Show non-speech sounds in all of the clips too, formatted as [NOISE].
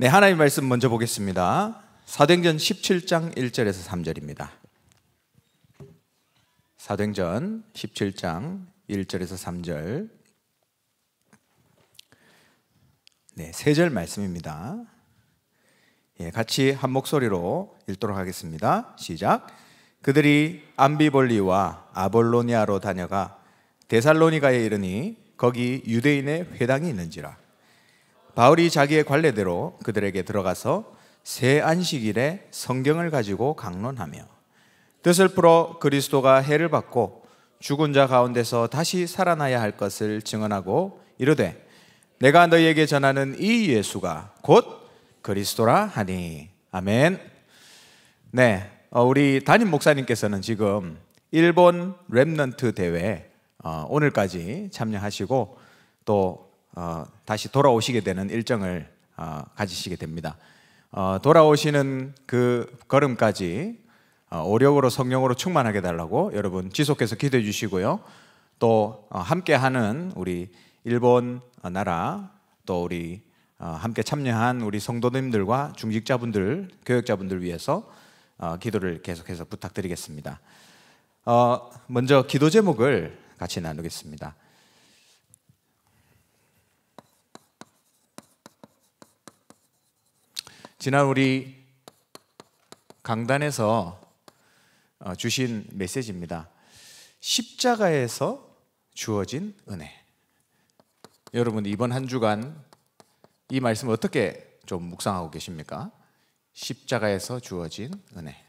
네, 하나님 말씀 먼저 보겠습니다. 사도행전 17장 1절에서 3절입니다. 사도행전 17장 1절에서 3절. 네, 세 절 말씀입니다. 예, 같이 한 목소리로 읽도록 하겠습니다. 시작. 그들이 암비볼리와 아볼로니아로 다녀가 데살로니가에 이르니 거기 유대인의 회당이 있는지라. 바울이 자기의 관례대로 그들에게 들어가서 새 안식일에 성경을 가지고 강론하며 뜻을 풀어 그리스도가 해를 받고 죽은 자 가운데서 다시 살아나야 할 것을 증언하고 이르되 내가 너희에게 전하는 이 예수가 곧 그리스도라 하니 아멘. 네, 어, 우리 담임 목사님께서는 지금 일본 랩넌트 대회 어, 오늘까지 참여하시고 또 어, 다시 돌아오시게 되는 일정을 어, 가지시게 됩니다. 어, 돌아오시는 그 걸음까지 오력으로 성령으로 충만하게 달라고 여러분 지속해서 기도해 주시고요. 또 함께하는 우리 일본 나라 또 우리 함께 참여한 우리 성도님들과 중직자분들, 교역자분들 위해서 기도를 계속해서 부탁드리겠습니다. 먼저 기도 제목을 같이 나누겠습니다. 지난 우리 강단에서 어, 주신 메시지입니다. 십자가에서 주어진 은혜. 여러분 이번 한 주간 이 말씀 어떻게 좀 묵상하고 계십니까? 십자가에서 주어진 은혜.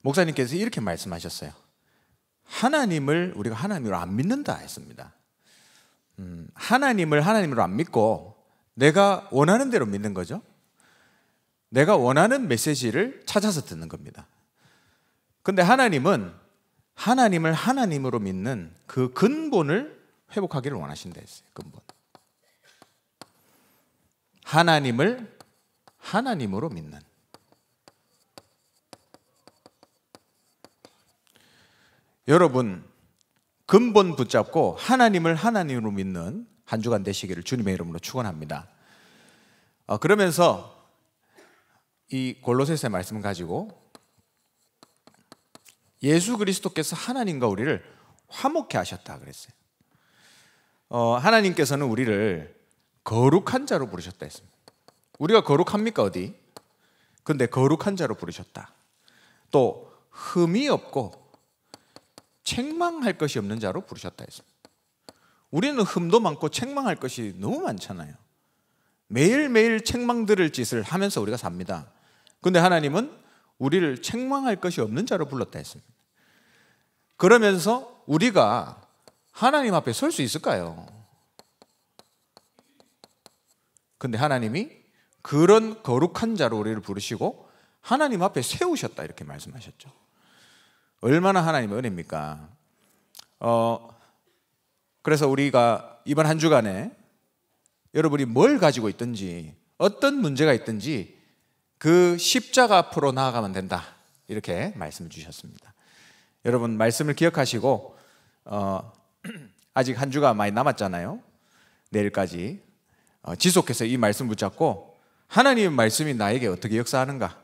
목사님께서 이렇게 말씀하셨어요. 하나님을 우리가 하나님으로 안 믿는다 했습니다. 음, 하나님을 하나님으로 안 믿고 내가 원하는 대로 믿는 거죠. 내가 원하는 메시지를 찾아서 듣는 겁니다. 근데 하나님은 하나님을 하나님으로 믿는 그 근본을 회복하기를 원하신다 했어요. 근본. 하나님을 하나님으로 믿는. 여러분, 근본 붙잡고 하나님을 하나님으로 믿는 한 주간 되시기를 주님의 이름으로 축원합니다. 어, 그러면서 이 골로새서의 말씀 가지고 예수 그리스도께서 하나님과 우리를 화목케 하셨다 그랬어요. 어, 하나님께서는 우리를 거룩한 자로 부르셨다 했습니다. 우리가 거룩합니까 어디? 근데 거룩한 자로 부르셨다. 또 흠이 없고 책망할 것이 없는 자로 부르셨다 했습니다. 우리는 흠도 많고 책망할 것이 너무 많잖아요. 매일매일 책망들을 짓을 하면서 우리가 삽니다. 근데 하나님은 우리를 책망할 것이 없는 자로 불렀다 했습니다. 그러면서 우리가 하나님 앞에 설 수 있을까요? 근데 하나님이 그런 거룩한 자로 우리를 부르시고 하나님 앞에 세우셨다 이렇게 말씀하셨죠. 얼마나 하나님의 은혜입니까? 어, 그래서 우리가 이번 한 주간에 여러분이 뭘 가지고 있든지 어떤 문제가 있든지 그 십자가 앞으로 나아가면 된다. 이렇게 말씀을 주셨습니다. 여러분 말씀을 기억하시고 어, [CLEARS THROAT] 아직 한 주가 많이 남았잖아요. 내일까지 어, 지속해서 이 말씀 붙잡고 하나님의 말씀이 나에게 어떻게 역사하는가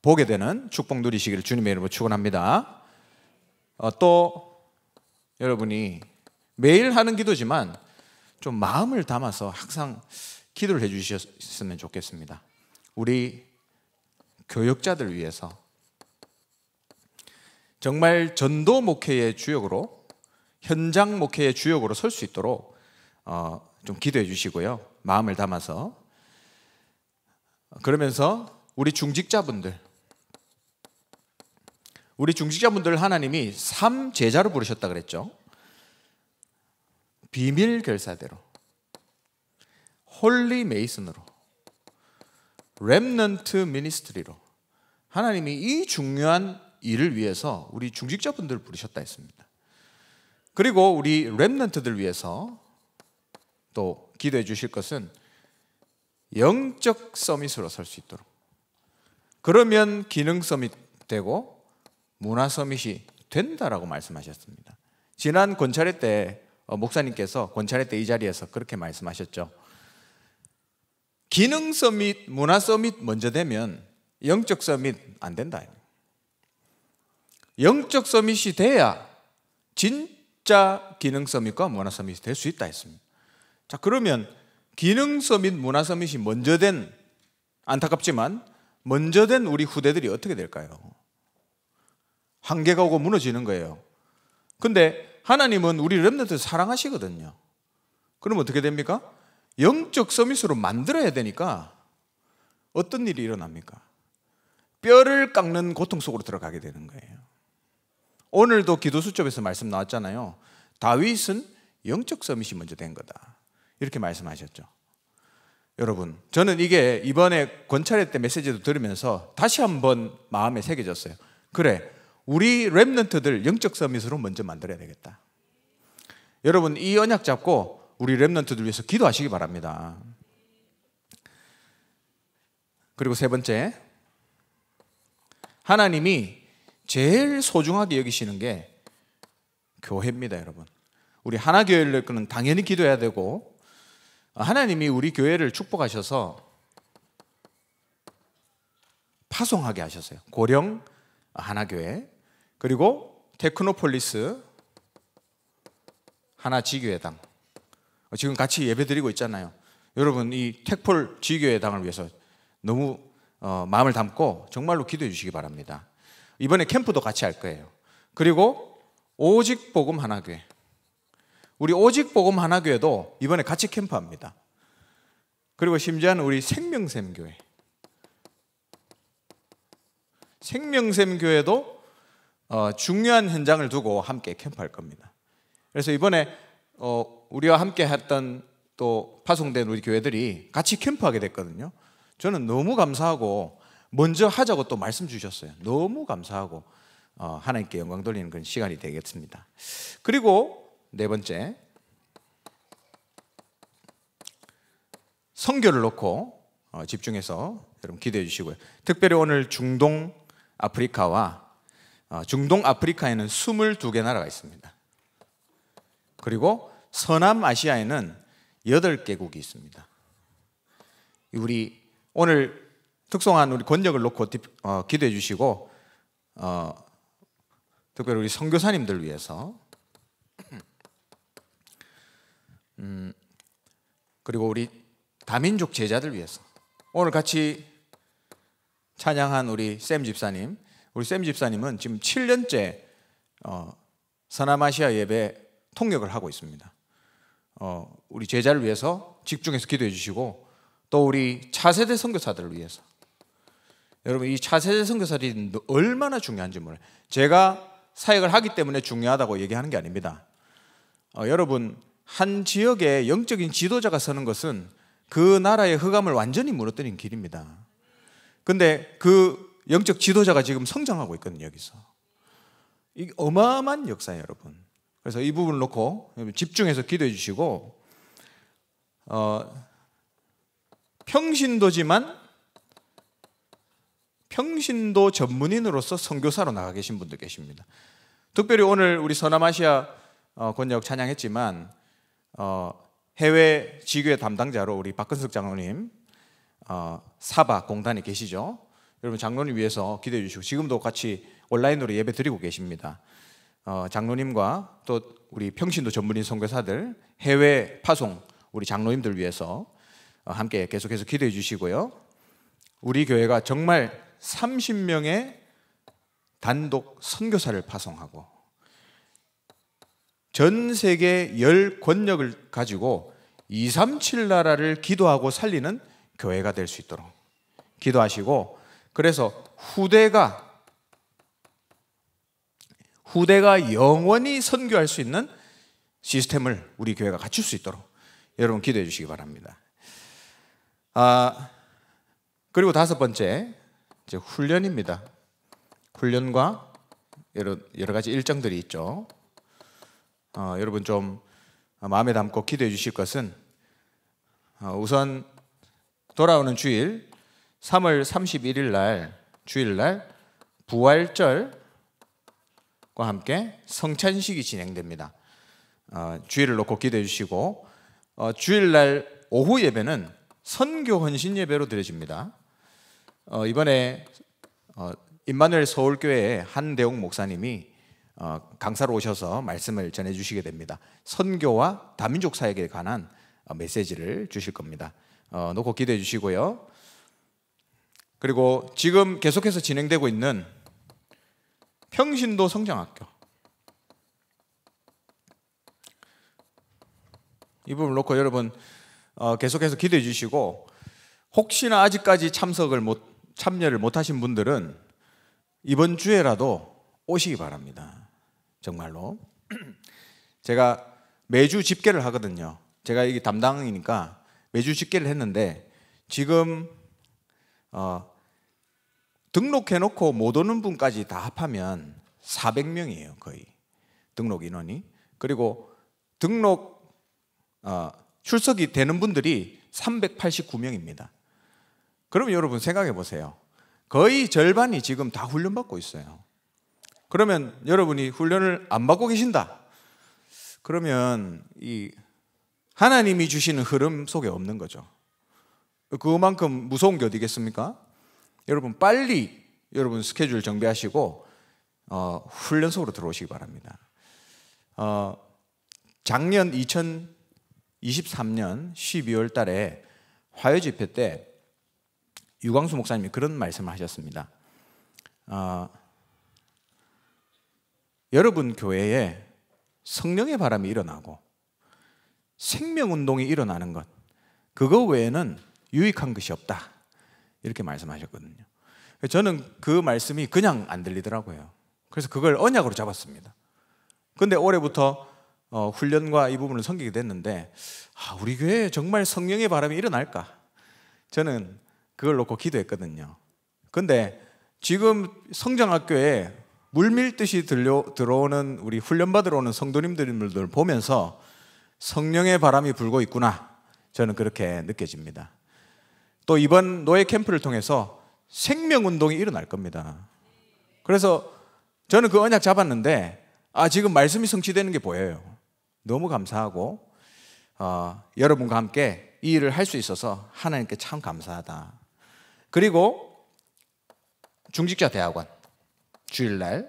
보게 되는 축복 누리시기를 주님의 이름으로 축원합니다. 어, 또 여러분이 매일 하는 기도지만 좀 마음을 담아서 항상 기도를 해주셨으면 좋겠습니다. 우리 교역자들 위해서 정말 전도 목회의 주역으로 현장 목회의 주역으로 설 수 있도록 어, 좀 기도해 주시고요. 마음을 담아서 그러면서 우리 중직자분들 우리 중직자분들 하나님이 삼 제자로 부르셨다 그랬죠. 비밀 결사대로, 홀리 메이슨으로, 렘넌트 미니스트리로 하나님이 이 중요한 일을 위해서 우리 중직자분들 부르셨다 했습니다. 그리고 우리 렘넌트들 위해서 또 기도해 주실 것은 영적 서밋으로 설 수 있도록. 그러면 기능 서밋 되고 문화 서밋이 된다라고 말씀하셨습니다. 지난 권찰회 때 어, 목사님께서 권찰회 때 이 자리에서 그렇게 말씀하셨죠. 기능 서밋, 문화 서밋 먼저 되면 영적 서밋 안 된다. 영적 서밋이 돼야 진짜 기능 서밋과 문화 서밋이 될 수 있다 했습니다. 자, 그러면 기능 서밋, 문화 서밋이 먼저 된 안타깝지만 먼저 된 우리 후대들이 어떻게 될까요? 한계가 오고 무너지는 거예요. 근데 하나님은 우리 렘넌트를 사랑하시거든요. 그럼 어떻게 됩니까? 영적 서밋으로 만들어야 되니까 어떤 일이 일어납니까? 뼈를 깎는 고통 속으로 들어가게 되는 거예요. 오늘도 기도 수첩에서 말씀 나왔잖아요. 다윗은 영적 서밋이 먼저 된 거다. 이렇게 말씀하셨죠. 여러분, 저는 이게 이번에 권찰회 때 메시지도 들으면서 다시 한번 마음에 새겨졌어요. 그래, 우리 랩런트들 영적 서밋으로 먼저 만들어야 되겠다. 여러분 이 언약 잡고 우리 랩런트들 위해서 기도하시기 바랍니다. 그리고 세 번째 하나님이 제일 소중하게 여기시는 게 교회입니다, 여러분. 우리 하나 교회를 당연히 기도해야 되고 하나님이 우리 교회를 축복하셔서 파송하게 하셨어요. 고령 하나교회 그리고 테크노폴리스 하나 지교회당. 어, 지금 같이 예배드리고 있잖아요. 여러분 이 택폴 지교회당을 위해서 너무 어, 마음을 담고 정말로 기도해 주시기 바랍니다. 이번에 캠프도 같이 할 거예요. 그리고 오직 복음 하나교회. 우리 오직 복음 하나교회도 이번에 같이 캠프합니다. 그리고 심지어는 우리 생명샘 교회. 생명샘 교회도 어, 중요한 현장을 두고 함께 캠프할 겁니다. 그래서 이번에 어, 우리와 함께 했던 또 파송된 우리 교회들이 같이 캠프하게 됐거든요. 저는 너무 감사하고 먼저 하자고 또 말씀 주셨어요. 너무 감사하고 어, 하나님께 영광 돌리는 그런 시간이 되겠습니다. 그리고 네 번째 성교를 놓고 어, 집중해서 여러분 기대해 주시고요. 특별히 오늘 중동 아프리카와 어, 중동 아프리카에는 22개 나라가 있습니다. 그리고 서남아시아에는 8개국이 있습니다. 우리 오늘 특성한 우리 권력을 놓고 어, 기도해 주시고 어, 특별히 우리 선교사님들 위해서 음, 그리고 우리 다민족 제자들 위해서 오늘 같이 찬양한 우리 샘 집사님 우리 쌤 집사님은 지금 7년째 어, 서남아시아 예배 통역을 하고 있습니다. 어, 우리 제자를 위해서 집중해서 기도해 주시고 또 우리 차세대 선교사들을 위해서 여러분 이 차세대 선교사들이 얼마나 중요한지 몰라요. 제가 사역을 하기 때문에 중요하다고 얘기하는 게 아닙니다. 어, 여러분 한 지역에 영적인 지도자가 서는 것은 그 나라의 흑암을 완전히 무너뜨린 길입니다. 근데 그 영적 지도자가 지금 성장하고 있거든요, 여기서. 이 어마어마한 역사예요, 여러분. 그래서 이 부분을 놓고 집중해서 기도해 주시고, 어, 평신도지만 평신도 전문인으로서 선교사로 나가 계신 분들 계십니다. 특별히 오늘 우리 서남아시아 어, 권역 찬양했지만 어, 해외 지교의 담당자로 우리 박근석 장로님 어, 사바 공단에 계시죠. 여러분 장로님 위해서 기도해 주시고 지금도 같이 온라인으로 예배 드리고 계십니다. 어, 장로님과 또 우리 평신도 전문인 선교사들 해외 파송 우리 장로님들 위해서 어, 함께 계속해서 기도해 주시고요. 우리 교회가 정말 30명의 단독 선교사를 파송하고 전 세계 1 권력을 가지고 237 나라를 기도하고 살리는 교회가 될 수 있도록 기도하시고 그래서 후대가 후대가 영원히 선교할 수 있는 시스템을 우리 교회가 갖출 수 있도록 여러분 기도해 주시기 바랍니다. 아, 그리고 다섯 번째 이제 훈련입니다. 훈련과 여러, 여러 가지 일정들이 있죠. 어, 여러분 좀 마음에 담고 기도해 주실 것은 어, 우선 돌아오는 주일 3월 31일 날 주일날 부활절과 함께 성찬식이 진행됩니다. 어, 주일을 놓고 기도해 주시고 어, 주일날 오후 예배는 선교 헌신 예배로 드려집니다. 어, 이번에 어, 임마누엘 서울교회 한대웅 목사님이 어, 강사로 오셔서 말씀을 전해 주시게 됩니다. 선교와 다민족 사역에 관한 어, 메시지를 주실 겁니다. 놓고 기도해 주시고요. 그리고 지금 계속해서 진행되고 있는 평신도 성장학교. 이 부분을 놓고 여러분 어, 계속해서 기대해 주시고 혹시나 아직까지 참석을 못 참여를 못 하신 분들은 이번 주에라도 오시기 바랍니다. 정말로 [CLEARS THROAT] 제가 매주 집계를 하거든요. 제가 이게 담당이니까 매주 집계를 했는데 지금 어, 등록해놓고 못 오는 분까지 다 합하면 400명이에요 거의 등록 인원이 그리고 등록 어, 출석이 되는 분들이 389명입니다. 그럼 여러분 생각해 보세요. 거의 절반이 지금 다 훈련 받고 있어요. 그러면 여러분이 훈련을 안 받고 계신다. 그러면 이 하나님이 주시는 흐름 속에 없는 거죠. 그만큼 무서운 게 어디겠습니까? 여러분 빨리 여러분 스케줄 정비하시고 어, 훈련 속로 들어오시기 바랍니다. 어, 작년 2023년 12월 달에 화요 집회 때 유광수 목사님이 그런 말씀을 하셨습니다. 어, 여러분 교회에 성령의 바람이 일어나고 생명운동이 일어나는 것, 그거 외에는 유익한 것이 없다. 이렇게 말씀하셨거든요. 저는 그 말씀이 그냥 안 들리더라고요. 그래서 그걸 언약으로 잡았습니다. 근데 올해부터 어, 훈련과 이 부분을 섬기게 됐는데 아, 우리 교회에 정말 성령의 바람이 일어날까? 저는 그걸 놓고 기도했거든요. 근데 지금 성장학교에 물밀듯이 들려, 들어오는 우리 훈련받으러 오는 성도님들을 보면서 성령의 바람이 불고 있구나. 저는 그렇게 느껴집니다. 또 이번 노예 캠프를 통해서 생명 운동이 일어날 겁니다. 그래서 저는 그 언약 잡았는데 아 지금 말씀이 성취되는 게 보여요. 너무 감사하고 어, 여러분과 함께 이 일을 할 수 있어서 하나님께 참 감사하다. 그리고 중직자 대학원 주일날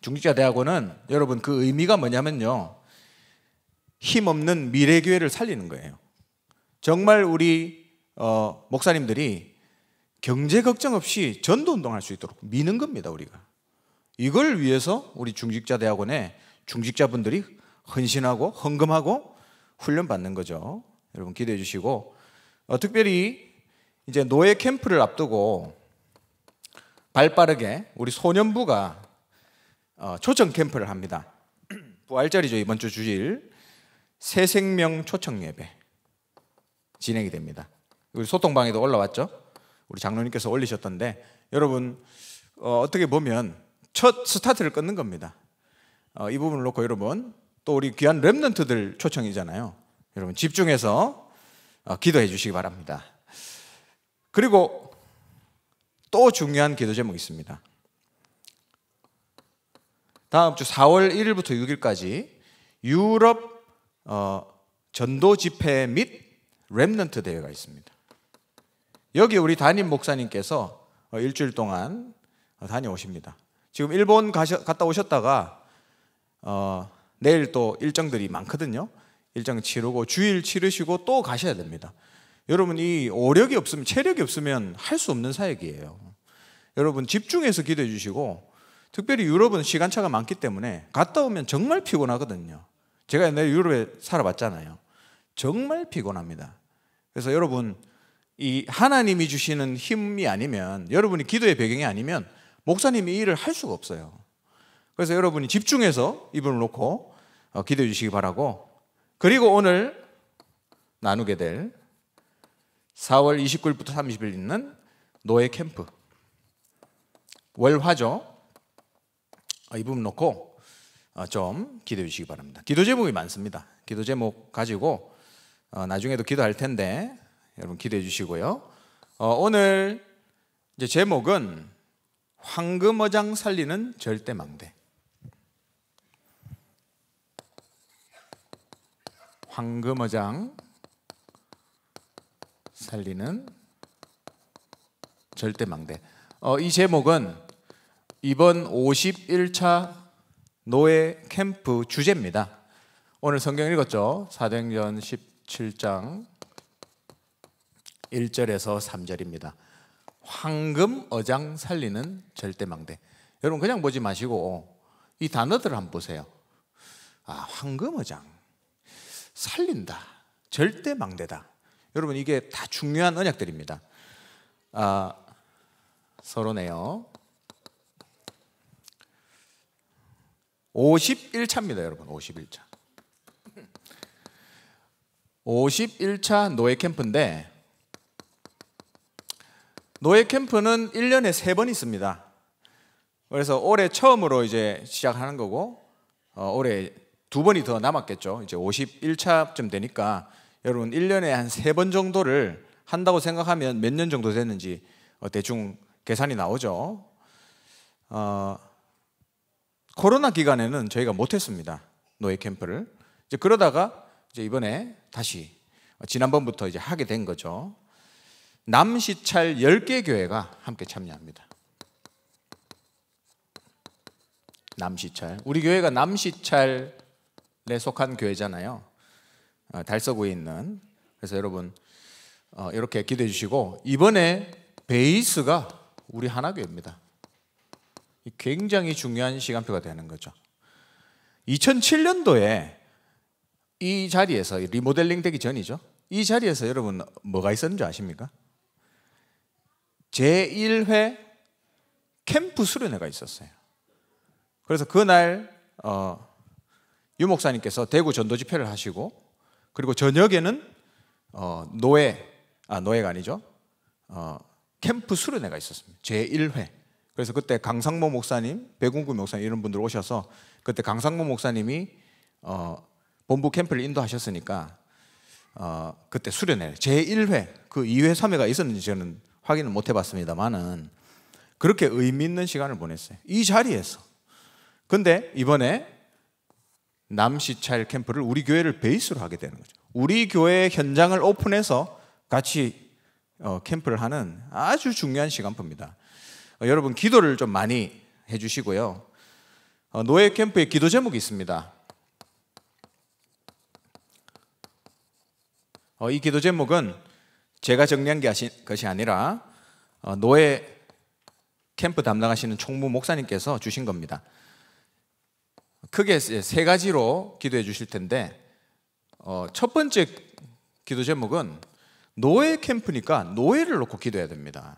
중직자 대학원은 여러분 그 의미가 뭐냐면요 힘 없는 미래 교회를 살리는 거예요. 정말 우리 어, 목사님들이 경제 걱정 없이 전도 운동할 수 있도록 미는 겁니다 우리가 이걸 위해서 우리 중직자 대학원에 중직자분들이 헌신하고 헌금하고 훈련 받는 거죠 여러분 기대해 주시고 어, 특별히 이제 노예 캠프를 앞두고 발빠르게 우리 소년부가 어, 초청 캠프를 합니다 부활절이죠 [CLEARS THROAT] 이번 주 주일 새 생명 초청 예배 진행이 됩니다 우리 소통방에도 올라왔죠. 우리 장로님께서 올리셨던데 여러분 어, 떻게 보면 첫 스타트를 끊는 겁니다. 어, 이 부분을 놓고 여러분 또 우리 귀한 렘넌트들 초청이잖아요. 여러분 집중해서 어, 기도해 주시기 바랍니다. 그리고 또 중요한 기도 제목이 있습니다. 다음 주 4월 1일부터 6일까지 유럽 어, 전도 집회 및 렘넌트 대회가 있습니다. 여기 우리 담임 목사님께서 어, 일주일 동안 어, 다녀오십니다. 지금 일본 가셔, 갔다 오셨다가 어, 내일 또 일정들이 많거든요. 일정 치르고 주일 치르시고 또 가셔야 됩니다. 여러분 이 오력이 없으면 체력이 없으면 할 수 없는 사역이에요. 여러분 집중해서 기도해 주시고 특별히 유럽은 시간차가 많기 때문에 갔다 오면 정말 피곤하거든요. 제가 옛날에 유럽에 살아봤잖아요. 정말 피곤합니다. 그래서 여러분 이 하나님이 주시는 힘이 아니면 여러분이 기도의 배경이 아니면 목사님이 일을 할 수가 없어요. 그래서 여러분이 집중해서 이분을 놓고 어, 기도해 주시기 바라고 그리고 오늘 나누게 될 4월 29일부터 30일 있는 노예 캠프 월화죠. 어, 이분 놓고 어, 좀 기도해 주시기 바랍니다. 기도 제목이 많습니다. 기도 제목 가지고 나중에도 기도할 텐데 여러분 기대해 주시고요. 어, 오늘 이제 제목은 황금어장 살리는 절대망대. 황금어장 살리는 절대망대. 어, 이 제목은 이번 51차 노예 캠프 주제입니다. 오늘 성경 읽었죠? 사도행전 17장 1절에서 3절입니다. 황금 어장 살리는 절대망대. 여러분 그냥 보지 마시고 이 단어들 한번 보세요. 아, 황금 어장. 살린다. 절대망대다. 여러분 이게 다 중요한 언약들입니다. 아, 서로네요. 51차입니다, 여러분. 51차. 51차 노예 캠프인데 노예 캠프는 1년에 3번 있습니다. 그래서 올해 처음으로 이제 시작하는 거고 어, 올해 두 번이 더 남았겠죠. 이제 51차쯤 되니까 여러분 1년에 한세번 정도를 한다고 생각하면 몇 년 정도 됐는지 어, 대충 계산이 나오죠. 어, 코로나 기간에는 저희가 못했습니다. 노예 캠프를. 이제 그러다가 이제 이번에 다시 어, 지난번부터 이제 하게 된 거죠. 남시찰 10개 교회가 함께 참여합니다. 남시찰. 우리 교회가 남시찰에 속한 교회잖아요. 어, 달서구에 있는. 그래서 여러분 어, 이렇게 기대해 주시고 이번에 베이스가 우리 하나교회입니다. 굉장히 중요한 시간표가 되는 거죠. 2007년도에 이 자리에서 리모델링 되기 전이죠. 이 자리에서 여러분 뭐가 있었는지 아십니까? 제1회 캠프 수련회가 있었어요. 그래서 그날 어, 유 목사님께서 대구 전도 집회를 하시고 그리고 저녁에는 어, 노예 아 노예가 아니죠 어, 캠프 수련회가 있었습니다. 제 1회 그래서 그때 강상모 목사님, 백운구 목사님 이런 분들 오셔서 그때 강상모 목사님이 어, 본부 캠프를 인도하셨으니까 어, 그때 수련회 제 1회 그 2회 3회가 있었는지 저는 확인을 못 해봤습니다만은 그렇게 의미 있는 시간을 보냈어요. 이 자리에서. 근데 이번에 남시 차 캠프를 우리 교회를 베이스로 하게 되는 거죠. 우리 교회 현장을 오픈해서 같이 어, 캠프를 하는 아주 중요한 시간표입니다. 어, 여러분 기도를 좀 많이 해주시고요. 어, 노예 캠프에 기도 제목이 있습니다. 이 기도 제목은 제가 정리한 것이 아니라 어, 노예 캠프 담당하시는 총무 목사님께서 주신 겁니다. 크게 세 가지로 기도해 주실 텐데 어, 첫 번째 기도 제목은 노예 캠프니까 노예를 놓고 기도해야 됩니다.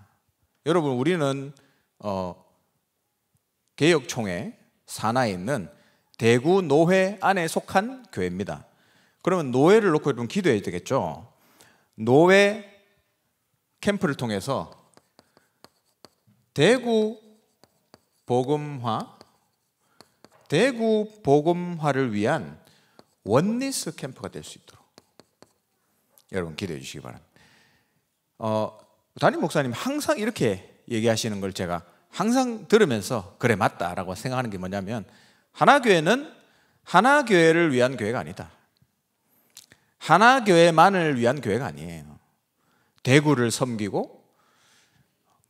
여러분 우리는 어, 개혁총회 산하에 있는 대구 노회 안에 속한 교회입니다. 그러면 노예를 놓고 여러분 기도해야 되겠죠. 노예 캠프를 통해서 대구 복음화 대구 복음화를 위한 원리스 캠프가 될 수 있도록 여러분 기대해 주시기 바랍니다. 어, 담임 목사님 항상 이렇게 얘기하시는 걸 제가 항상 들으면서 그래 맞다라고 생각하는 게 뭐냐면 하나 교회는 하나 교회를 위한 교회가 아니다. 하나 교회만을 위한 교회가 아니에요. 대구를 섬기고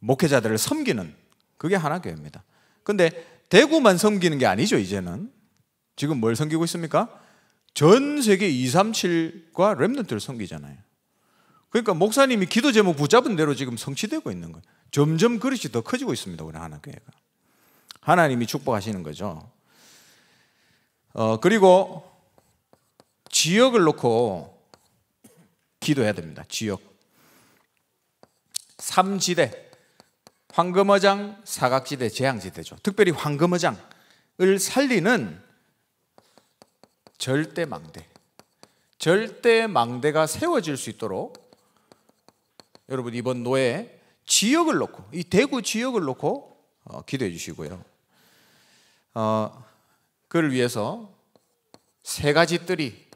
목회자들을 섬기는 그게 하나 교회입니다. 근데 대구만 섬기는 게 아니죠, 이제는. 지금 뭘 섬기고 있습니까? 전 세계 237과 랩런트를 섬기잖아요. 그러니까 목사님이 기도 제목 붙잡은 대로 지금 성취되고 있는 거예요. 점점 그릇이 더 커지고 있습니다. 우리 하나 교회가. 하나님이 축복하시는 거죠. 어, 그리고 지역을 놓고 기도해야 됩니다. 지역. 삼지대 황금어장 사각지대 재앙지대죠. 특별히 황금어장을 살리는 절대망대 절대망대가 세워질 수 있도록 여러분 이번 노예 지역을 놓고 이 대구 지역을 놓고 어, 기도해 주시고요. 어, 그를 위해서 세 가지 뜰이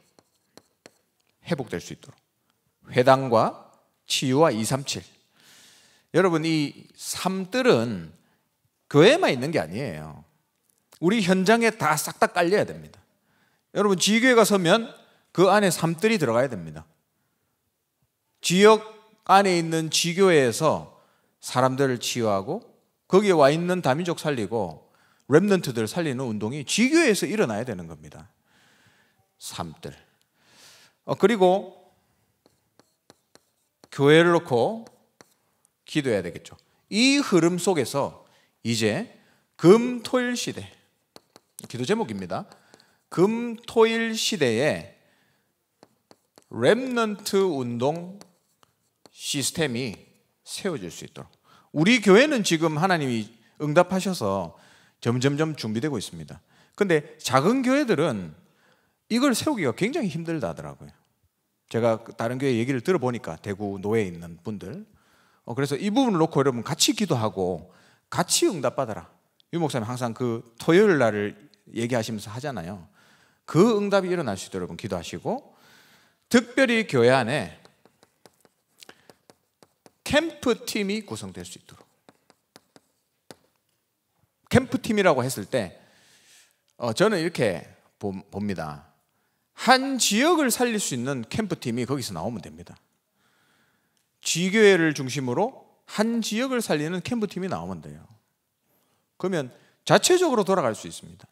회복될 수 있도록 회당과 치유와 237 여러분 이 삼뜰은 교회만 있는 게 아니에요. 우리 현장에 다 싹 다 깔려야 됩니다. 여러분 지교회가 서면 그 안에 삼뜰이 들어가야 됩니다. 지역 안에 있는 지교회에서 사람들을 치유하고 거기에 와 있는 다민족 살리고 랩넌트들 살리는 운동이 지교회에서 일어나야 되는 겁니다. 삼뜰. 어, 그리고 교회를 놓고 기도해야 되겠죠. 이 흐름 속에서 이제 금, 토일 시대, 기도 제목입니다. 금, 토일 시대에 렘넌트 운동 시스템이 세워질 수 있도록. 우리 교회는 지금 하나님이 응답하셔서 점점점 준비되고 있습니다. 근데 작은 교회들은 이걸 세우기가 굉장히 힘들다 하더라고요. 제가 다른 교회 얘기를 들어보니까 대구 노에 있는 분들 어, 그래서 이 부분을 놓고 여러분 같이 기도하고 같이 응답받아라. 유 목사님 항상 그 토요일 날을 얘기하시면서 하잖아요. 그 응답이 일어날 수 있도록 여러분 기도하시고 특별히 교회 안에 캠프 팀이 구성될 수 있도록 캠프 팀이라고 했을 때 어, 저는 이렇게 봅니다. 한 지역을 살릴 수 있는 캠프 팀이 거기서 나오면 됩니다. 지교회를 중심으로 한 지역을 살리는 캠프팀이 나오면 돼요. 그러면 자체적으로 돌아갈 수 있습니다.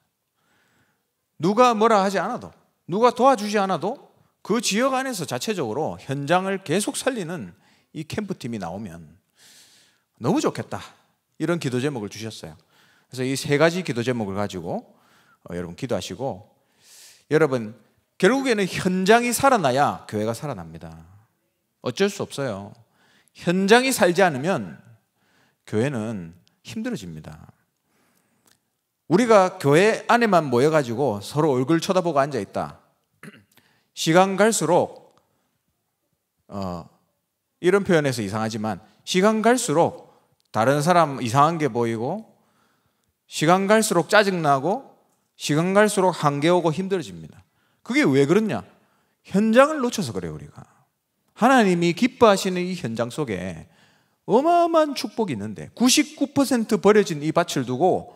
누가 뭐라 하지 않아도, 누가 도와주지 않아도 그 지역 안에서 자체적으로 현장을 계속 살리는 이 캠프팀이 나오면 너무 좋겠다. 이런 기도 제목을 주셨어요. 그래서 이 세 가지 기도 제목을 가지고 어, 여러분 기도하시고 여러분 결국에는 현장이 살아나야 교회가 살아납니다. 어쩔 수 없어요. 현장이 살지 않으면 교회는 힘들어집니다. 우리가 교회 안에만 모여가지고 서로 얼굴 쳐다보고 앉아 있다. 시간 갈수록, 어, 이런 표현에서 이상하지만, 시간 갈수록 다른 사람 이상한 게 보이고, 시간 갈수록 짜증나고, 시간 갈수록 한계 오고 힘들어집니다. 그게 왜 그렇냐? 현장을 놓쳐서 그래요, 우리가. 하나님이 기뻐하시는 이 현장 속에 어마어마한 축복이 있는데 99% 버려진 이 밭을 두고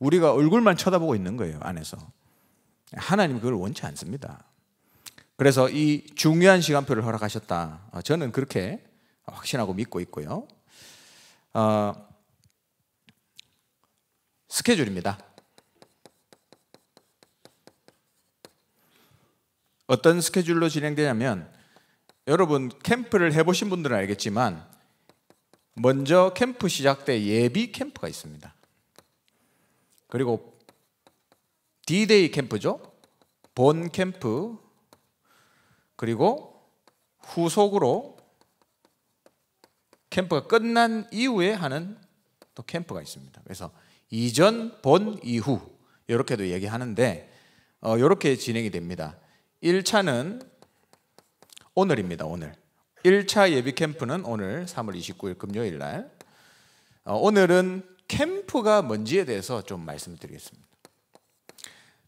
우리가 얼굴만 쳐다보고 있는 거예요, 안에서. 하나님 이 그걸 원치 않습니다. 그래서 이 중요한 시간표를 허락하셨다. 어, 저는 그렇게 확신하고 믿고 있고요. 어, 스케줄입니다. 어떤 스케줄로 진행되냐면 여러분 캠프를 해보신 분들은 알겠지만 먼저 캠프 시작 때 예비 캠프가 있습니다. 그리고 D-Day 캠프죠. 본 캠프 그리고 후속으로 캠프가 끝난 이후에 하는 또 캠프가 있습니다. 그래서 이전, 본, 이후 이렇게도 얘기하는데 어, 이렇게 진행이 됩니다. 1차는 오늘입니다. 오늘. 1차 예비 캠프는 오늘 3월 29일 금요일 날. 어, 오늘은 캠프가 뭔지에 대해서 좀 말씀드리겠습니다.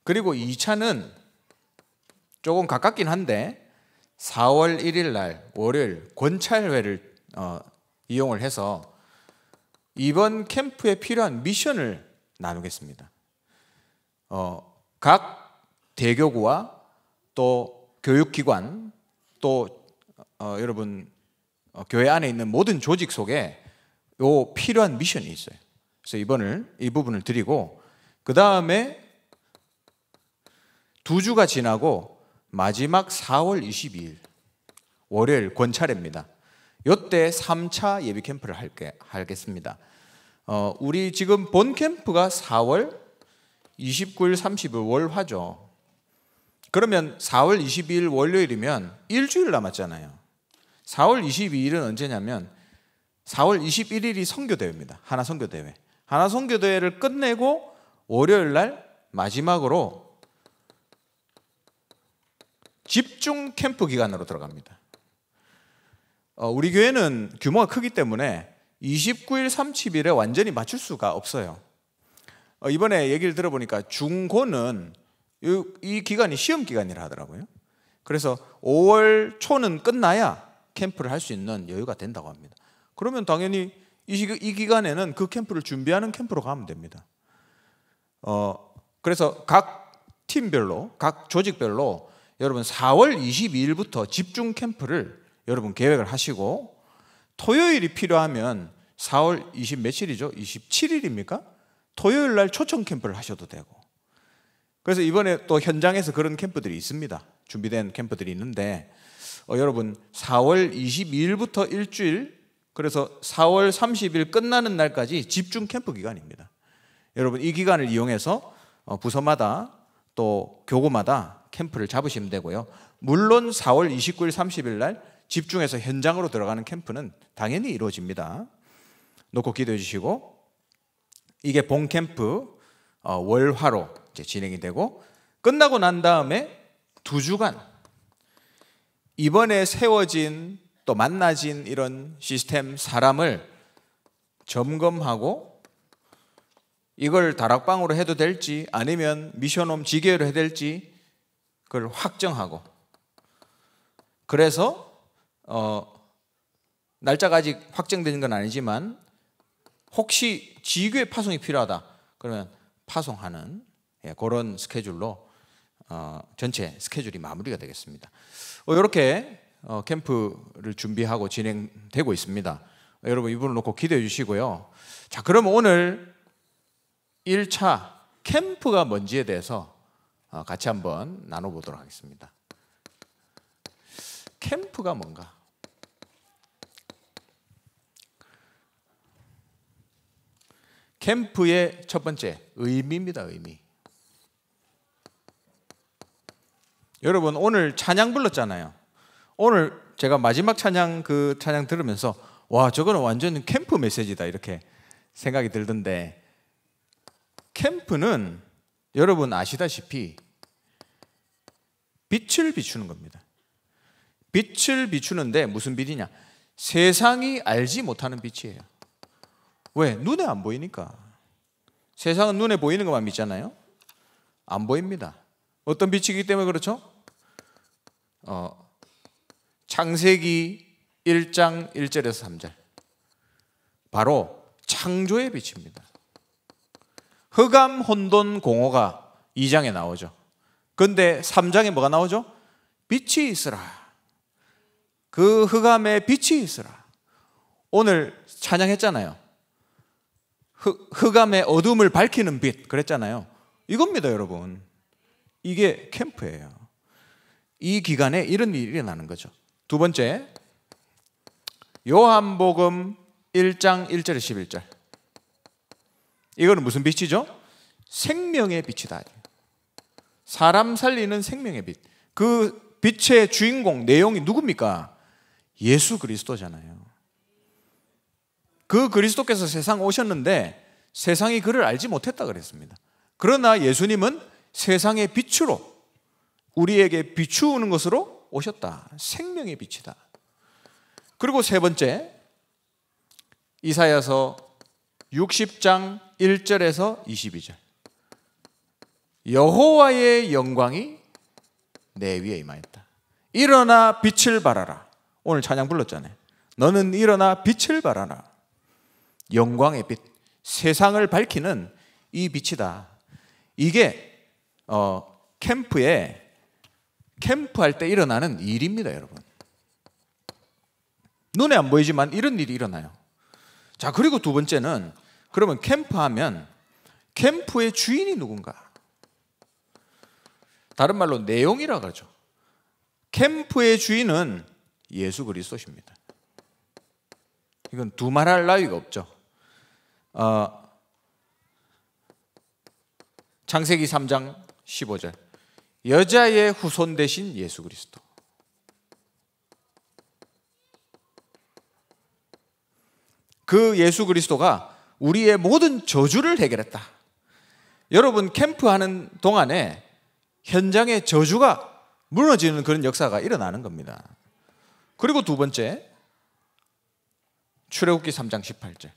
그리고 2차는 조금 가깝긴 한데 4월 1일 날 월요일 권찰회를 어, 이용을 해서 이번 캠프에 필요한 미션을 나누겠습니다. 어, 각 대교구와 또 교육기관 또 어, 여러분 어, 교회 안에 있는 모든 조직 속에 요 필요한 미션이 있어요. 그래서 이번을 이 부분을 드리고 그 다음에 두 주가 지나고 마지막 4월 22일 월요일 권찰입니다. 요때 3차 예비 캠프를 할게 하겠습니다. 어, 우리 지금 본 캠프가 4월 29일 30일 월화죠. 그러면 4월 22일 월요일이면 일주일 남았잖아요. 4월 22일은 언제냐면 4월 21일이 성교대회입니다 하나 성교대회 하나 선교대회를 끝내고 월요일 날 마지막으로 집중 캠프 기간으로 들어갑니다. 어, 우리 교회는 규모가 크기 때문에 29일, 30일에 완전히 맞출 수가 없어요. 어, 이번에 얘기를 들어보니까 중고는 이, 기간이 시험 기간이라 하더라고요. 그래서 5월 초는 끝나야 캠프를 할 수 있는 여유가 된다고 합니다. 그러면 당연히 이, 이 기간에는 그 캠프를 준비하는 캠프로 가면 됩니다. 어, 그래서 각 팀별로, 각 조직별로 여러분 4월 22일부터 집중 캠프를 여러분 계획을 하시고 토요일이 필요하면 4월 20 며칠이죠? 27일입니까? 토요일 날 초청 캠프를 하셔도 되고 그래서 이번에 또 현장에서 그런 캠프들이 있습니다. 준비된 캠프들이 있는데 어, 여러분 4월 22일부터 일주일 그래서 4월 30일 끝나는 날까지 집중 캠프 기간입니다. 여러분 이 기간을 이용해서 어, 부서마다 또 교구마다 캠프를 잡으시면 되고요. 물론 4월 29일 30일 날 집중해서 현장으로 들어가는 캠프는 당연히 이루어집니다. 놓고 기도해 주시고 이게 본 캠프 어, 월화로 진행이 되고 끝나고 난 다음에 두 주간 이번에 세워진 또 만나진 이런 시스템 사람을 점검하고 이걸 다락방으로 해도 될지 아니면 미션홈 지게로 해야 될지 그걸 확정하고 그래서 어 날짜가 아직 확정된 건 아니지만 혹시 지교의 파송이 필요하다 그러면 파송하는 예, 그런 스케줄로 어, 전체 스케줄이 마무리가 되겠습니다. 어, 이렇게 어, 캠프를 준비하고 진행되고 있습니다. 여러분 이분을 놓고 기대해 주시고요. 자, 그럼 오늘 1차 캠프가 뭔지에 대해서 어, 같이 한번 나눠보도록 하겠습니다. 캠프가 뭔가? 캠프의 첫 번째 의미입니다. 의미. 여러분 오늘 찬양 불렀잖아요. 오늘 제가 마지막 찬양 그 찬양 들으면서 와 저거는 완전 캠프 메시지다 이렇게 생각이 들던데 캠프는 여러분 아시다시피 빛을 비추는 겁니다. 빛을 비추는데 무슨 빛이냐? 세상이 알지 못하는 빛이에요. 왜? 눈에 안 보이니까. 세상은 눈에 보이는 것만 믿잖아요. 안 보입니다. 어떤 빛이기 때문에 그렇죠? 어, 창세기 1장 1절에서 3절. 바로 창조의 빛입니다. 흑암 혼돈 공허가 2장에 나오죠. 근데 3장에 뭐가 나오죠? 빛이 있으라. 그 흑암에 빛이 있으라. 오늘 찬양했잖아요. 흑암의 어둠을 밝히는 빛 그랬잖아요. 이겁니다, 여러분. 이게 캠프예요. 이 기간에 이런 일이 나는 거죠. 두 번째, 요한복음 1장 1절 11절. 이거는 무슨 빛이죠? 생명의 빛이다. 사람 살리는 생명의 빛. 그 빛의 주인공, 내용이 누굽니까? 예수 그리스도잖아요. 그 그리스도께서 세상 오셨는데 세상이 그를 알지 못했다 그랬습니다. 그러나 예수님은 세상의 빛으로 우리에게 비추는 것으로 오셨다. 생명의 빛이다. 그리고 세 번째 이사야서 60장 1절에서 22절. 여호와의 영광이 내 위에 임하였다. 일어나 빛을 발하라. 오늘 찬양 불렀잖아요. 너는 일어나 빛을 발하라. 영광의 빛, 세상을 밝히는 이 빛이다. 이게 어, 캠프에 캠프할 때 일어나는 일입니다, 여러분. 눈에 안 보이지만 이런 일이 일어나요. 자, 그리고 두 번째는 그러면 캠프하면 캠프의 주인이 누군가? 다른 말로 내용이라 그러죠. 캠프의 주인은 예수 그리스도십니다. 이건 두말할 나위가 없죠. 어, 창세기 3장 15절 여자의 후손 되신 예수 그리스도 그 예수 그리스도가 우리의 모든 저주를 해결했다. 여러분 캠프하는 동안에 현장의 저주가 무너지는 그런 역사가 일어나는 겁니다. 그리고 두 번째 출애굽기 3장 18절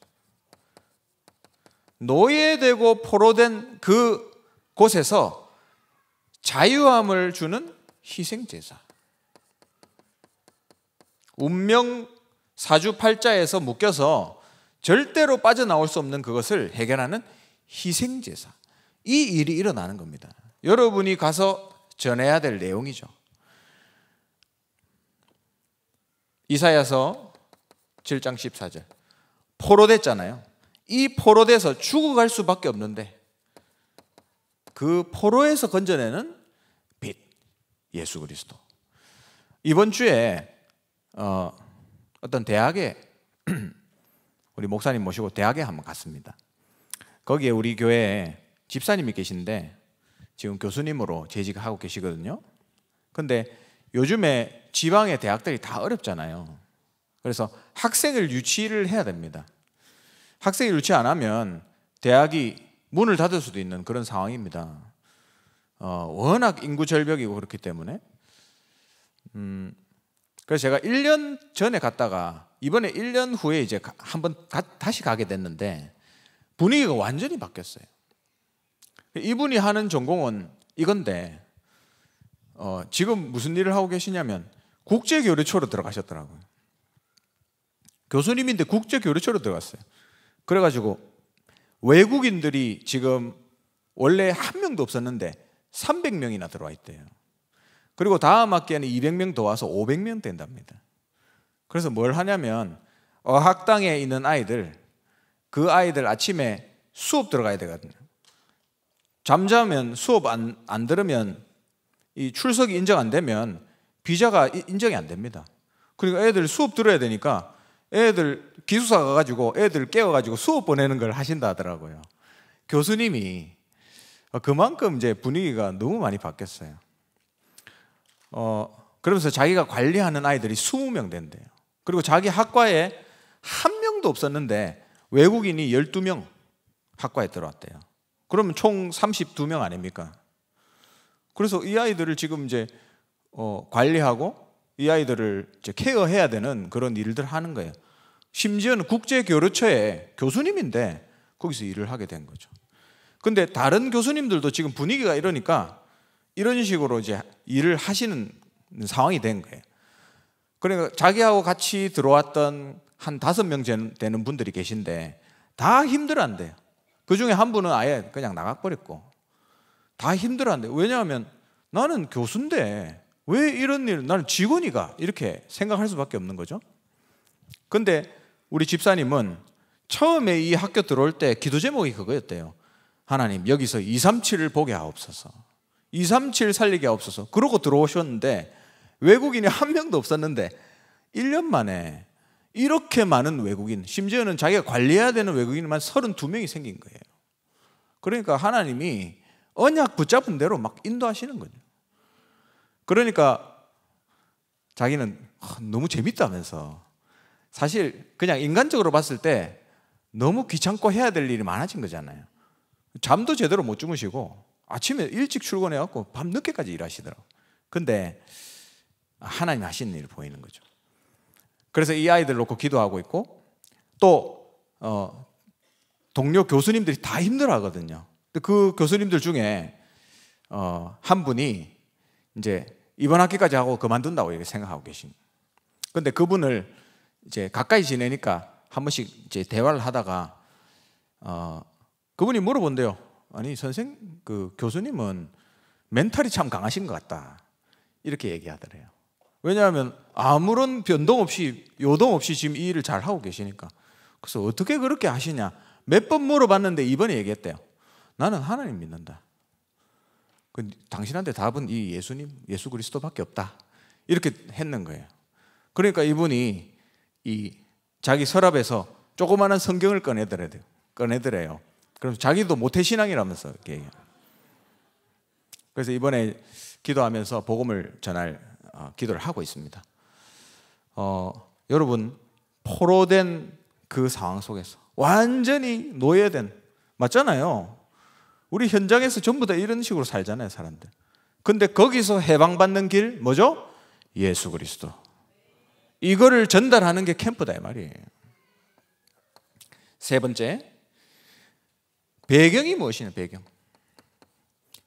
노예되고 포로된 그 곳에서 자유함을 주는 희생제사. 운명 사주팔자에서 묶여서 절대로 빠져나올 수 없는 그것을 해결하는 희생제사. 이 일이 일어나는 겁니다. 여러분이 가서 전해야 될 내용이죠. 이사야서 7장 14절. 포로됐잖아요. 이 포로돼서 죽어갈 수밖에 없는데 그 포로에서 건져내는 빛 예수 그리스도 이번 주에 어, 떤 대학에 [CLEARS THROAT] 우리 목사님 모시고 대학에 한번 갔습니다 거기에 우리 교회에 집사님이 계신데 지금 교수님으로 재직하고 계시거든요 근데 요즘에 지방의 대학들이 다 어렵잖아요 그래서 학생을 유치를 해야 됩니다 학생이 유지않으면 대학이 문을 닫을 수도 있는 그런 상황입니다. 어, 워낙 인구 절벽이고 그렇기 때문에. 음, 그래서 제가 1년 전에 갔다가 이번에 1년 후에 이제 한번 다시 가게 됐는데 분위기가 완전히 바뀌었어요. 이분이 하는 전공은 이건데 어, 지금 무슨 일을 하고 계시냐면 국제교류처로 들어가셨더라고요. 교수님인데 국제교류처로 들어갔어요. 그래가지고 외국인들이 지금 원래 한 명도 없었는데 300명이나 들어와 있대요. 그리고 다음 학기에는 200명 더 와서 500명 된답니다. 그래서 뭘 하냐면 어학당에 있는 아이들 그 아이들 아침에 수업 들어가야 되거든요. 잠자면 수업 안, 안 들으면 이 출석이 인정 안 되면 비자가 인정이 안 됩니다. 그러니까 애들 수업 들어야 되니까 애들 기숙사 가가지고 애들 깨워가지고 수업 보내는 걸 하신다 하더라고요. 교수님이 그만큼 이제 분위기가 너무 많이 바뀌었어요. 어, 그러면서 자기가 관리하는 아이들이 20명 된대요. 그리고 자기 학과에 한 명도 없었는데 외국인이 12명 학과에 들어왔대요. 그러면 총 32명 아닙니까? 그래서 이 아이들을 지금 이제 어, 관리하고 이 아이들을 케어해야 되는 그런 일들 하는 거예요. 심지어는 국제교류처의 교수님인데 거기서 일을 하게 된 거죠. 근데 다른 교수님들도 지금 분위기가 이러니까 이런 식으로 이제 일을 하시는 상황이 된 거예요. 그러니까 자기하고 같이 들어왔던 한 다섯 명 되는 분들이 계신데 다 힘들어한대요. 그 중에 한 분은 아예 그냥 나가버렸고 다 힘들어한대요. 왜냐하면 나는 교수인데 왜 이런 일 나는 직원이가 이렇게 생각할 수밖에 없는 거죠. 근데 우리 집사님은 처음에 이 학교 들어올 때 기도 제목이 그거였대요. 하나님 여기서 237을 보게 하옵소서. 237 살리게 하옵소서. 그러고 들어오셨는데 외국인이 한 명도 없었는데 1년 만에 이렇게 많은 외국인, 심지어는 자기가 관리해야 되는 외국인만 32명이 생긴 거예요. 그러니까 하나님이 언약 붙잡은 대로 막 인도하시는 거죠. 그러니까 자기는 너무 재밌다면서 사실 그냥 인간적으로 봤을 때 너무 귀찮고 해야 될 일이 많아진 거잖아요. 잠도 제대로 못 주무시고 아침에 일찍 출근해갖고 밤 늦게까지 일하시더라고. 근데 하나님 하시는 일 보이는 거죠. 그래서 이 아이들 놓고 기도하고 있고 또 어, 동료 교수님들이 다 힘들어하거든요. 그 교수님들 중에 어, 한 분이 이제 이번 학기까지 하고 그만둔다고 생각하고 계신. 근데 그분을 이제 가까이 지내니까 한 번씩 이제 대화를 하다가 어, 그분이 물어본대요. 아니 선생 그 교수님은 멘탈이 참 강하신 것 같다. 이렇게 얘기하더래요. 왜냐하면 아무런 변동 없이 요동 없이 지금 이 일을 잘 하고 계시니까. 그래서 어떻게 그렇게 하시냐? 몇 번 물어봤는데 이번에 얘기했대요. 나는 하나님 믿는다. 그 당신한테 답은 이 예수님, 예수 그리스도밖에 없다. 이렇게 했는 거예요. 그러니까 이분이 이 자기 서랍에서 조그마한 성경을 꺼내드려요 꺼내드려요. 그럼 자기도 모태신앙이라면서 그래서 이번에 기도하면서 복음을 전할 어, 기도를 하고 있습니다. 어, 여러분 포로된 그 상황 속에서 완전히 노예된 맞잖아요. 우리 현장에서 전부 다 이런 식으로 살잖아요, 사람들. 근데 거기서 해방받는 길 뭐죠? 예수 그리스도. 이거를 전달하는 게 캠프다 이 말이에요. 세 번째. 배경이 무엇이냐, 배경.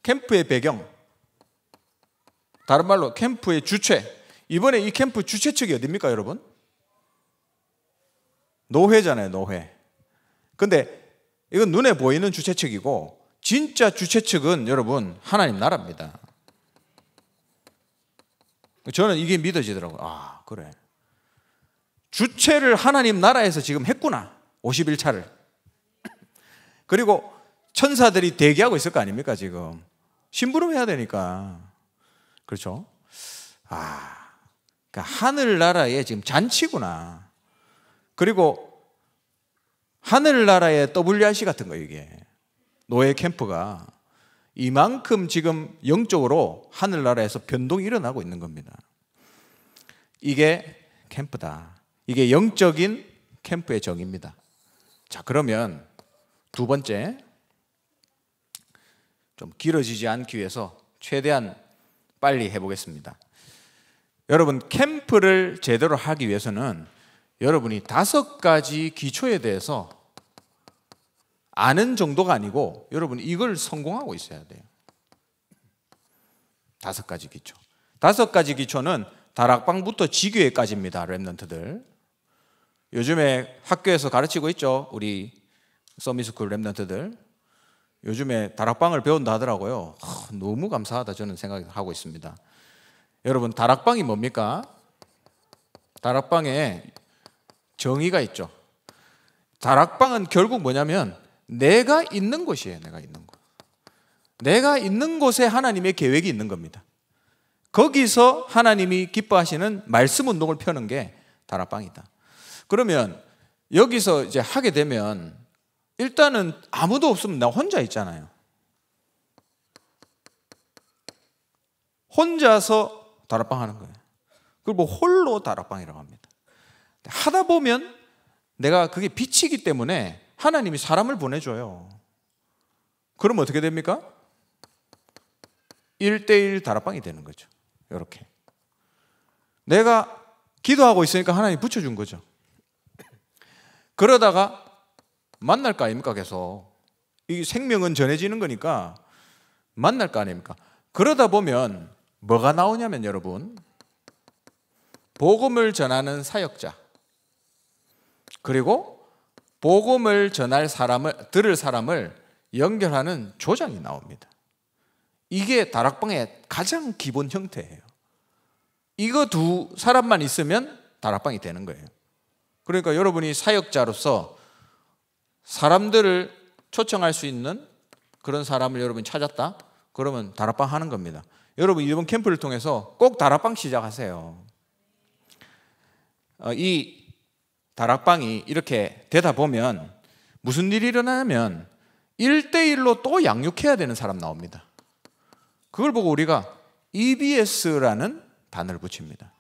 캠프의 배경. 다른 말로 캠프의 주체. 이번에 이 캠프 주체 측이 어딥니까, 여러분? 노회잖아요, 노회. 근데 이건 눈에 보이는 주체 측이고 진짜 주최 측은 여러분 하나님 나라입니다. 저는 이게 믿어지더라고요. 아, 그래. 주체를 하나님 나라에서 지금 했구나. 51차를. 그리고 천사들이 대기하고 있을 거 아닙니까, 지금. 심부름 해야 되니까. 그렇죠? 아, 그러니까 하늘나라에 지금 잔치구나. 그리고 하늘나라의 WRC 같은 거, 이게. 노예 캠프가 이만큼 지금 영적으로 하늘나라에서 변동이 일어나고 있는 겁니다. 이게 캠프다. 이게 영적인 캠프의 정입니다. 자, 그러면 두 번째 좀 길어지지 않기 위해서 최대한 빨리 해보겠습니다. 여러분, 캠프를 제대로 하기 위해서는 여러분이 다섯 가지 기초에 대해서 아는 정도가 아니고 여러분 이걸 성공하고 있어야 돼요. 다섯 가지 기초. 다섯 가지 기초는 다락방부터 지교회까지입니다. 랩런트들. 요즘에 학교에서 가르치고 있죠. 우리 서미스쿨 랩런트들. 요즘에 다락방을 배운다 하더라고요. 아, 너무 감사하다 저는 생각하고 있습니다. 여러분 다락방이 뭡니까? 다락방에 정의가 있죠. 다락방은 결국 뭐냐면 내가 있는 곳이에요. 내가 있는 곳. 내가 있는 곳에 하나님의 계획이 있는 겁니다. 거기서 하나님이 기뻐하시는 말씀 운동을 펴는 게 다락방이다. 그러면 여기서 이제 하게 되면 일단은 아무도 없으면 나 혼자 있잖아요. 혼자서 다락방 하는 거예요. 그리고 뭐 홀로 다락방이라고 합니다. 하다 보면 내가 그게 빛이기 때문에 하나님이 사람을 보내줘요. 그럼 어떻게 됩니까? 1대1 다락방이 되는 거죠. 이렇게. 내가 기도하고 있으니까 하나님 붙여준 거죠. 그러다가 만날 거 아닙니까? 계속. 이 생명은 전해지는 거니까 만날 거 아닙니까? 그러다 보면 뭐가 나오냐면 여러분, 복음을 전하는 사역자, 그리고 복음을 전할 사람을 들을 사람을 연결하는 조장이 나옵니다. 이게 다락방의 가장 기본 형태예요. 이거 두 사람만 있으면 다락방이 되는 거예요. 그러니까 여러분이 사역자로서 사람들을 초청할 수 있는 그런 사람을 여러분 찾았다? 그러면 다락방 하는 겁니다. 여러분 이번 캠프를 통해서 꼭 다락방 시작하세요. 어, 이 다락방이 이렇게 되다 보면 무슨 일이 일어나냐면 1대1로 또 양육해야 되는 사람 나옵니다. 그걸 보고 우리가 EBS라는 단어를 붙입니다.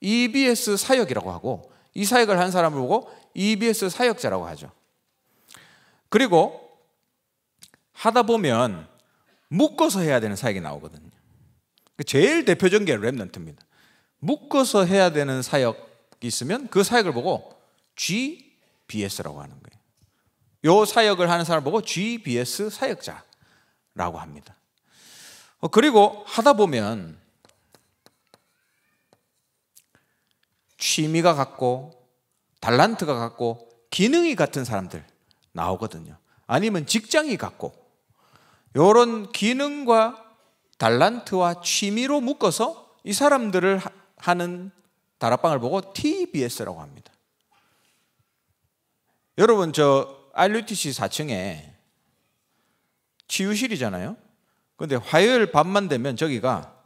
EBS 사역이라고 하고 이 사역을 한 사람을 보고 EBS 사역자라고 하죠. 그리고 하다 보면 묶어서 해야 되는 사역이 나오거든요. 그 제일 대표적인 게 랩런트입니다. 묶어서 해야 되는 사역이 있으면 그 사역을 보고 GBS라고 하는 거예요. 요 사역을 하는 사람 보고 GBS 사역자라고 합니다. 어, 그리고 하다 보면 취미가 같고 달란트가 같고 기능이 같은 사람들 나오거든요. 아니면 직장이 같고 이런 기능과 달란트와 취미로 묶어서 이 사람들을 하는 다락방을 보고 TBS라고 합니다. 여러분 저 RUTC 4층에 치유실이잖아요. 근데 화요일 밤만 되면 저기가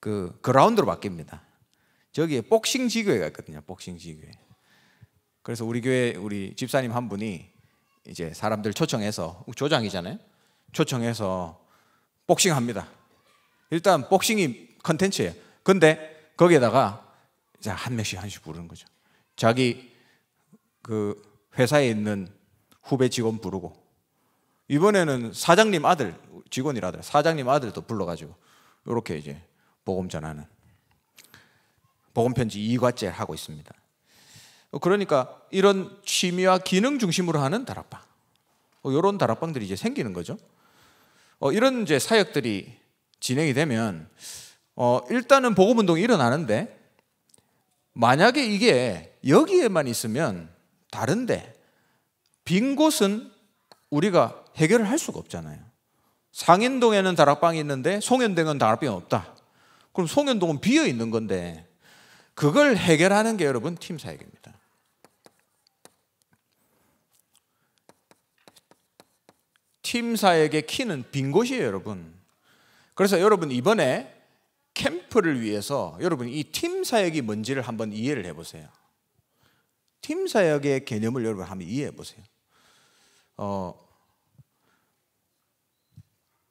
그 그라운드로 바뀝니다. 저기에 복싱 지교회가 있거든요. 복싱 지교회. 그래서 우리 교회 우리 집사님 한 분이 이제 사람들 초청해서 조장이잖아요. 초청해서 복싱합니다. 일단 복싱이 컨텐츠예요. 근데 거기에다가 한 명씩 한씩 부르는 거죠. 자기 그 회사에 있는 후배 직원 부르고 이번에는 사장님 아들 직원이라들 사장님 아들도 불러가지고 이렇게 이제 복음 전하는 복음 편지 이과제 하고 있습니다. 그러니까 이런 취미와 기능 중심으로 하는 다락방 이런 어, 다락방들이 이제 생기는 거죠. 어, 이런 이제 사역들이 진행이 되면 어, 일단은 복음 운동이 일어나는데 만약에 이게 여기에만 있으면 다른데 빈 곳은 우리가 해결을 할 수가 없잖아요. 상인동에는 다락방이 있는데 송현동은 다락방이 없다. 그럼 송현동은 비어 있는 건데 그걸 해결하는 게 여러분 팀 사역입니다. 팀 사역의 키는 빈 곳이에요, 여러분. 그래서 여러분 이번에 캠프를 위해서 여러분 이팀 사역이 뭔지를 한번 이해를 해보세요. 팀 사역의 개념을 여러분 한번 이해해 보세요. 어,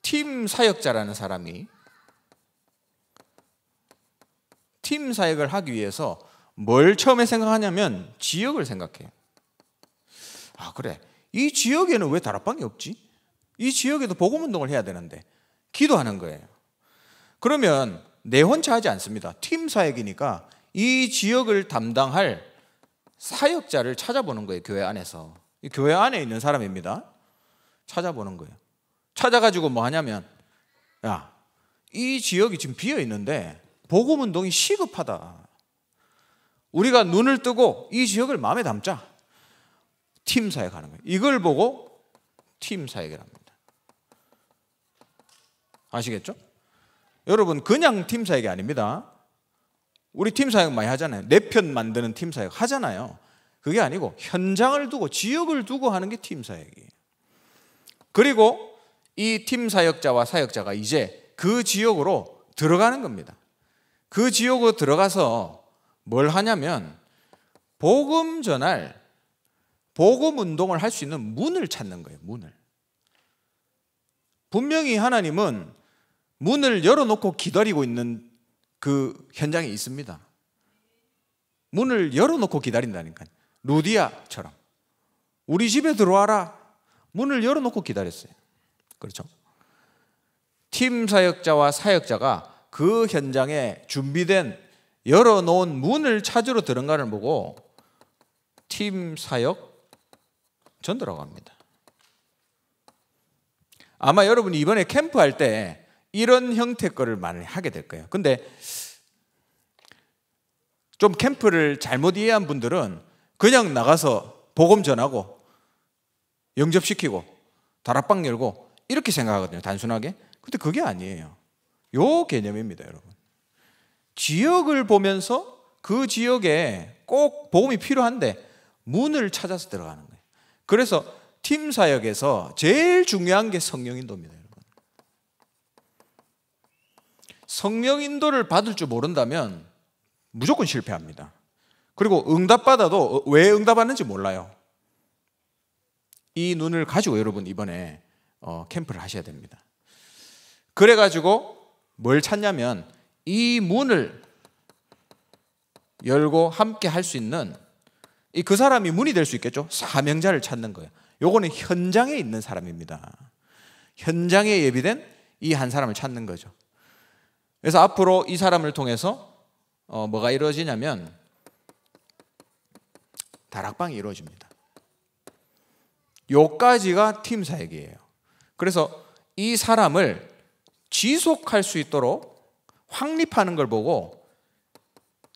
팀 사역자라는 사람이 팀 사역을 하기 위해서 뭘 처음에 생각하냐면 지역을 생각해요. 아, 그래. 이 지역에는 왜 다락방이 없지? 이 지역에도 복음 운동을 해야 되는데 기도하는 거예요. 그러면 내 혼자 하지 않습니다. 팀 사역이니까 이 지역을 담당할 사역자를 찾아보는 거예요. 교회 안에서. 교회 안에 있는 사람입니다. 찾아보는 거예요. 찾아가지고 뭐 하냐면, 야, 이 지역이 지금 비어 있는데, 복음 운동이 시급하다. 우리가 눈을 뜨고 이 지역을 마음에 담자. 팀 사역하는 거예요. 이걸 보고 팀 사역을 합니다. 아시겠죠? 여러분, 그냥 팀 사역이 아닙니다. 우리 팀 사역 많이 하잖아요. 내 편 만드는 팀 사역 하잖아요. 그게 아니고 현장을 두고 지역을 두고 하는 게 팀 사역이에요. 그리고 이 팀 사역자와 사역자가 이제 그 지역으로 들어가는 겁니다. 그 지역으로 들어가서 뭘 하냐면 복음 전할 복음 운동을 할 수 있는 문을 찾는 거예요. 문을. 분명히 하나님은 문을 열어놓고 기다리고 있는 그 현장에 있습니다. 문을 열어놓고 기다린다니까요. 루디아처럼. 우리 집에 들어와라. 문을 열어놓고 기다렸어요. 그렇죠? 팀 사역자와 사역자가 그 현장에 준비된 열어놓은 문을 찾으러 들어가는 보고 팀 사역 전 들어갑니다. 아마 여러분이 이번에 캠프할 때 이런 형태 거를 많이 하게 될 거예요. 근데 좀 캠프를 잘못 이해한 분들은 그냥 나가서 복음 전하고 영접시키고 다락방 열고 이렇게 생각하거든요. 단순하게. 근데 그게 아니에요. 요 개념입니다, 여러분. 지역을 보면서 그 지역에 꼭 복음이 필요한데 문을 찾아서 들어가는 거예요. 그래서 팀 사역에서 제일 중요한 게 성령 인도입니다. 성령 인도를 받을 줄 모른다면 무조건 실패합니다. 그리고 응답받아도 어, 왜 응답하는지 몰라요. 이 눈을 가지고 여러분 이번에 어, 캠프를 하셔야 됩니다. 그래가지고 뭘 찾냐면 이 문을 열고 함께 할 수 있는 이 그 사람이 문이 될 수 있겠죠? 사명자를 찾는 거예요. 요거는 현장에 있는 사람입니다. 현장에 예비된 이 한 사람을 찾는 거죠. 그래서 앞으로 이 사람을 통해서 어, 뭐가 이루어지냐면 다락방이 이루어집니다. 요까지가 팀 사역이에요. 그래서 이 사람을 지속할 수 있도록 확립하는 걸 보고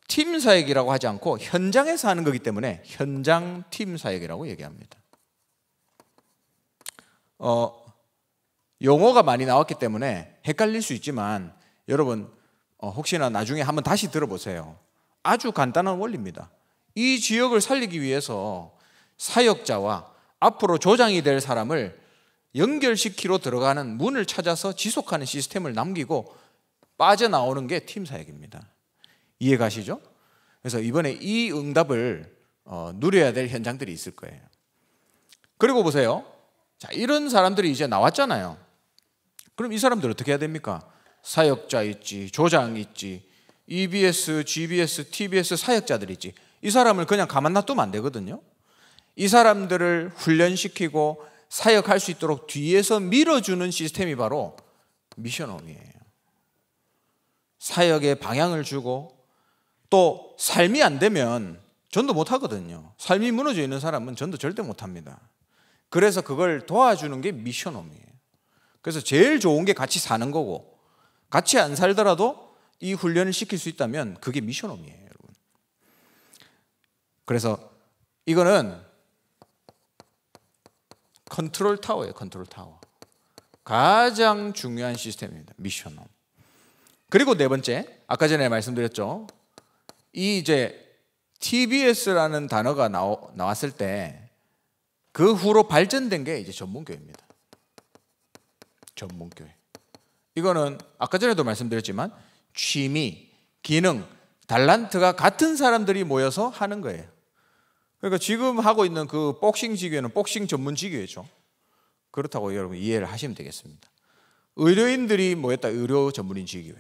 팀 사역이라고 하지 않고 현장에서 하는 거기 때문에 현장 팀 사역이라고 얘기합니다. 어, 용어가 많이 나왔기 때문에 헷갈릴 수 있지만 여러분 어, 혹시나 나중에 한번 다시 들어보세요. 아주 간단한 원리입니다. 이 지역을 살리기 위해서 사역자와 앞으로 조장이 될 사람을 연결시키러 들어가는 문을 찾아서 지속하는 시스템을 남기고 빠져나오는 게 팀 사역입니다. 이해 가시죠? 그래서 이번에 이 응답을 어, 누려야 될 현장들이 있을 거예요. 그리고 보세요. 자, 이런 사람들이 이제 나왔잖아요. 그럼 이 사람들 어떻게 해야 됩니까? 사역자 있지, 조장 있지, EBS, GBS, TBS 사역자들 있지. 이 사람을 그냥 가만 놔두면 안 되거든요. 이 사람들을 훈련시키고 사역할 수 있도록 뒤에서 밀어주는 시스템이 바로 미션홈이에요. 사역의 방향을 주고 또 삶이 안 되면 전도 못 하거든요. 삶이 무너져 있는 사람은 전도 절대 못 합니다. 그래서 그걸 도와주는 게 미션홈이에요. 그래서 제일 좋은 게 같이 사는 거고 같이 안 살더라도 이 훈련을 시킬 수 있다면 그게 미션홈이에요, 여러분. 그래서 이거는 컨트롤 타워예요, 컨트롤 타워. 가장 중요한 시스템입니다. 미션홈. 그리고 네 번째, 아까 전에 말씀드렸죠. 이 이제 TBS라는 단어가 나오, 나왔을 때 그 후로 발전된 게 이제 전문교회입니다. 전문교회. 이거는 아까 전에도 말씀드렸지만 취미, 기능, 달란트가 같은 사람들이 모여서 하는 거예요. 그러니까 지금 하고 있는 그 복싱 지교는 복싱 전문 지교죠. 그렇다고 여러분 이해를 하시면 되겠습니다. 의료인들이 모였다 의료 전문인 지교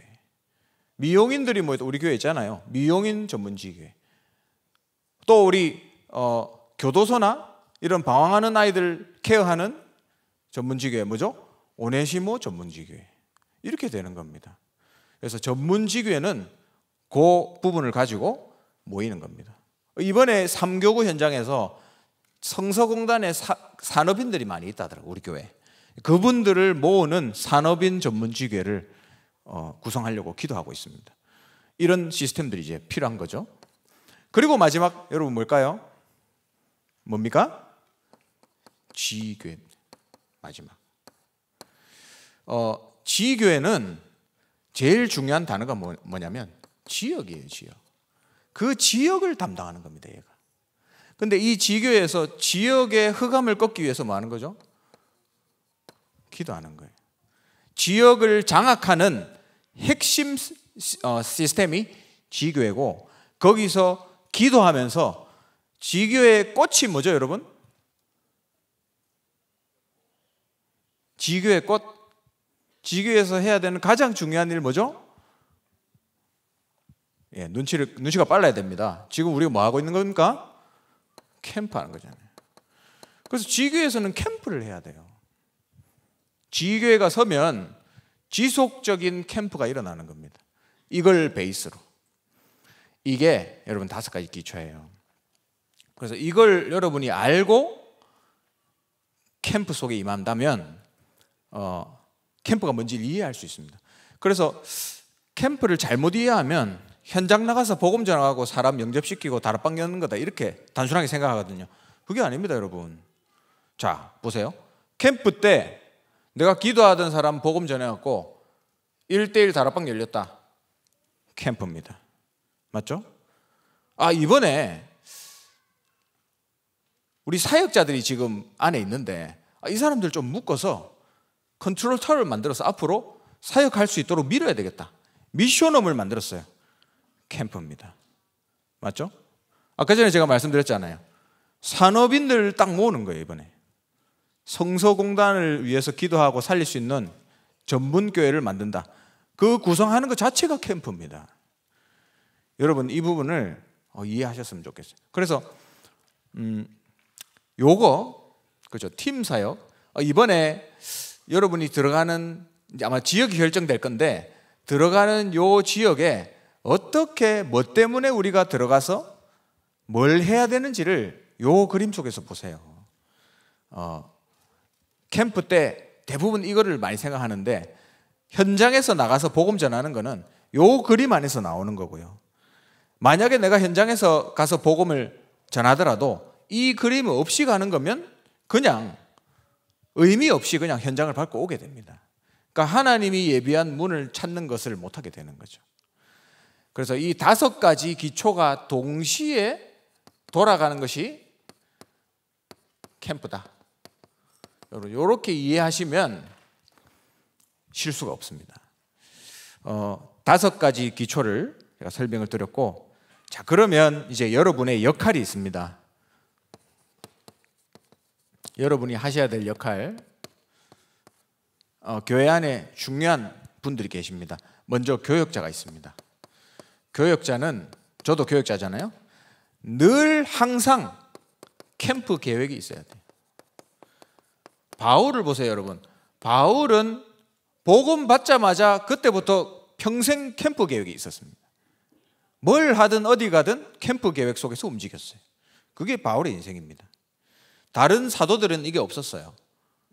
미용인들이 모였다 우리 교회 있잖아요. 미용인 전문 지교또 우리 어, 교도소나 이런 방황하는 아이들 케어하는 전문 지교 뭐죠? 오네시모 전문 지교 이렇게 되는 겁니다. 그래서 전문 직위에는 그 부분을 가지고 모이는 겁니다. 이번에 삼교구 현장에서 성서공단의 산업인들이 많이 있다더라고 우리 교회. 그분들을 모으는 산업인 전문 직위를 어, 구성하려고 기도하고 있습니다. 이런 시스템들이 이제 필요한 거죠. 그리고 마지막 여러분 뭘까요? 뭡니까? 지교입 마지막. 어, 지교회는 제일 중요한 단어가 뭐, 뭐냐면 지역이에요, 지역. 그 지역을 담당하는 겁니다, 얘가. 근데 이 지교에서 지역의 흑암을 꺾기 위해서 뭐 하는 거죠? 기도하는 거예요. 지역을 장악하는 핵심 어, 시스템이 지교회고 거기서 기도하면서 지교회의 꽃이 뭐죠, 여러분? 지교의 꽃 지교에서 해야 되는 가장 중요한 일 뭐죠? 예, 눈치를 눈치가 빨라야 됩니다. 지금 우리가 뭐 하고 있는 겁니까? 캠프하는 거잖아요. 그래서 지교에서는 캠프를 해야 돼요. 지교회가 서면 지속적인 캠프가 일어나는 겁니다. 이걸 베이스로. 이게 여러분 다섯 가지 기초예요. 그래서 이걸 여러분이 알고 캠프 속에 임한다면 어, 캠프가 뭔지를 이해할 수 있습니다. 그래서 캠프를 잘못 이해하면 현장 나가서 복음 전하고 사람 영접시키고 다락방 여는 거다 이렇게 단순하게 생각하거든요. 그게 아닙니다, 여러분. 자, 보세요. 캠프 때 내가 기도하던 사람 복음 전해갖고 1대1 다락방 열렸다. 캠프입니다. 맞죠? 아, 이번에 우리 사역자들이 지금 안에 있는데 아, 이 사람들 좀 묶어서 컨트롤타를 만들어서 앞으로 사역할 수 있도록 밀어야 되겠다. 미션홈을 만들었어요. 캠프입니다. 맞죠? 아까 전에 제가 말씀드렸잖아요. 산업인들을 딱 모으는 거예요, 이번에. 성서공단을 위해서 기도하고 살릴 수 있는 전문교회를 만든다. 그 구성하는 것 자체가 캠프입니다. 여러분, 이 부분을 어, 이해하셨으면 좋겠어요. 그래서, 음, 요거, 그죠. 팀 사역. 어, 이번에 여러분이 들어가는 아마 지역이 결정될 건데 들어가는 요 지역에 어떻게 뭐 때문에 우리가 들어가서 뭘 해야 되는지를 요 그림 속에서 보세요. 어, 캠프 때 대부분 이거를 많이 생각하는데 현장에서 나가서 복음 전하는 거는 요 그림 안에서 나오는 거고요. 만약에 내가 현장에서 가서 복음을 전하더라도 이 그림 없이 가는 거면 그냥 의미 없이 그냥 현장을 밟고 오게 됩니다. 그러니까 하나님이 예비한 문을 찾는 것을 못하게 되는 거죠. 그래서 이 다섯 가지 기초가 동시에 돌아가는 것이 캠프다. 이렇게 이해하시면 실수가 없습니다. 어, 다섯 가지 기초를 제가 설명을 드렸고, 자, 그러면 이제 여러분의 역할이 있습니다. 여러분이 하셔야 될 역할 어, 교회 안에 중요한 분들이 계십니다. 먼저 교역자가 있습니다. 교역자는 저도 교역자잖아요. 늘 항상 캠프 계획이 있어야 돼요. 바울을 보세요, 여러분. 바울은 복음 받자마자 그때부터 평생 캠프 계획이 있었습니다. 뭘 하든 어디 가든 캠프 계획 속에서 움직였어요. 그게 바울의 인생입니다. 다른 사도들은 이게 없었어요.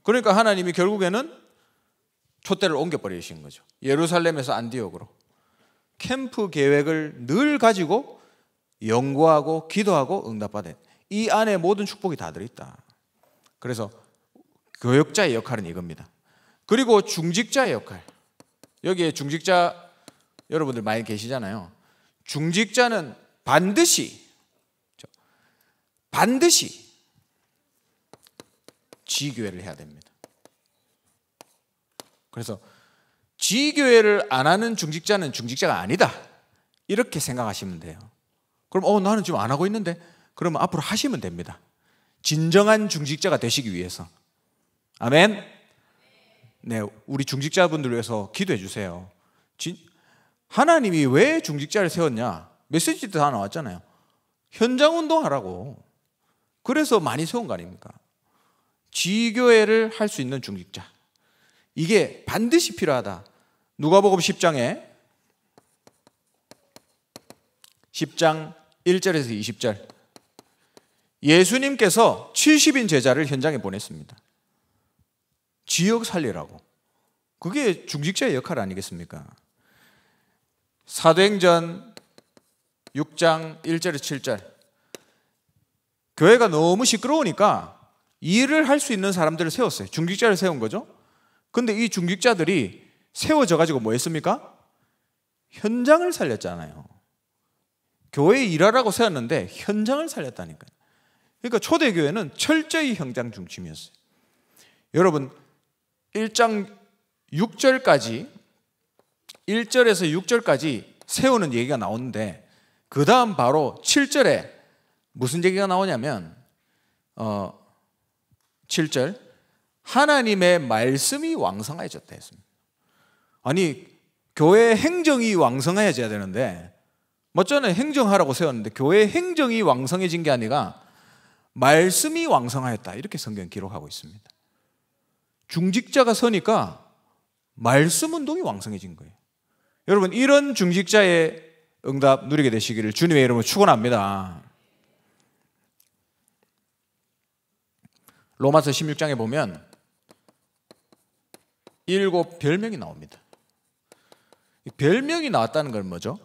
그러니까 하나님이 결국에는 촛대를 옮겨버리신 거죠. 예루살렘에서 안디옥으로. 캠프 계획을 늘 가지고 연구하고 기도하고 응답받은 이 안에 모든 축복이 다 들어있다. 그래서 교역자의 역할은 이겁니다. 그리고 중직자의 역할. 여기에 중직자 여러분들 많이 계시잖아요. 중직자는 반드시 반드시 지교회를 해야 됩니다. 그래서 지교회를 안 하는 중직자는 중직자가 아니다. 이렇게 생각하시면 돼요. 그럼 어 나는 지금 안 하고 있는데 그러면 앞으로 하시면 됩니다. 진정한 중직자가 되시기 위해서. 아멘. 네, 우리 중직자분들 위해서 기도해 주세요. 진, 하나님이 왜 중직자를 세웠냐? 메시지도 다 나왔잖아요. 현장 운동하라고. 그래서 많이 세운 거 아닙니까? 지교회를 할 수 있는 중직자. 이게 반드시 필요하다. 누가복음 10장에 10장 1절에서 20절. 예수님께서 70인 제자를 현장에 보냈습니다. 지역 살리라고. 그게 중직자의 역할 아니겠습니까? 사도행전 6장 1절에서 7절. 교회가 너무 시끄러우니까 일을 할 수 있는 사람들을 세웠어요. 중직자를 세운 거죠. 근데 이 중직자들이 세워져 가지고 뭐 했습니까? 현장을 살렸잖아요. 교회 일하라고 세웠는데 현장을 살렸다니까요. 그러니까 초대교회는 철저히 현장 중심이었어요. 여러분, 1장 6절까지, 1절에서 6절까지 세우는 얘기가 나오는데, 그 다음 바로 7절에 무슨 얘기가 나오냐면, 어, 7절 하나님의 말씀이 왕성해졌다 했습니다. 아니 교회 행정이 왕성해져야 되는데 뭐저는 행정하라고 세웠는데 교회 행정이 왕성해진 게 아니라 말씀이 왕성하였다 이렇게 성경 기록하고 있습니다. 중직자가 서니까 말씀 운동이 왕성해진 거예요. 여러분 이런 중직자의 응답 누리게 되시기를 주님의 이름으로 축원합니다. 로마서 16장에 보면 일곱 별명이 나옵니다. 별명이 나왔다는 건 뭐죠?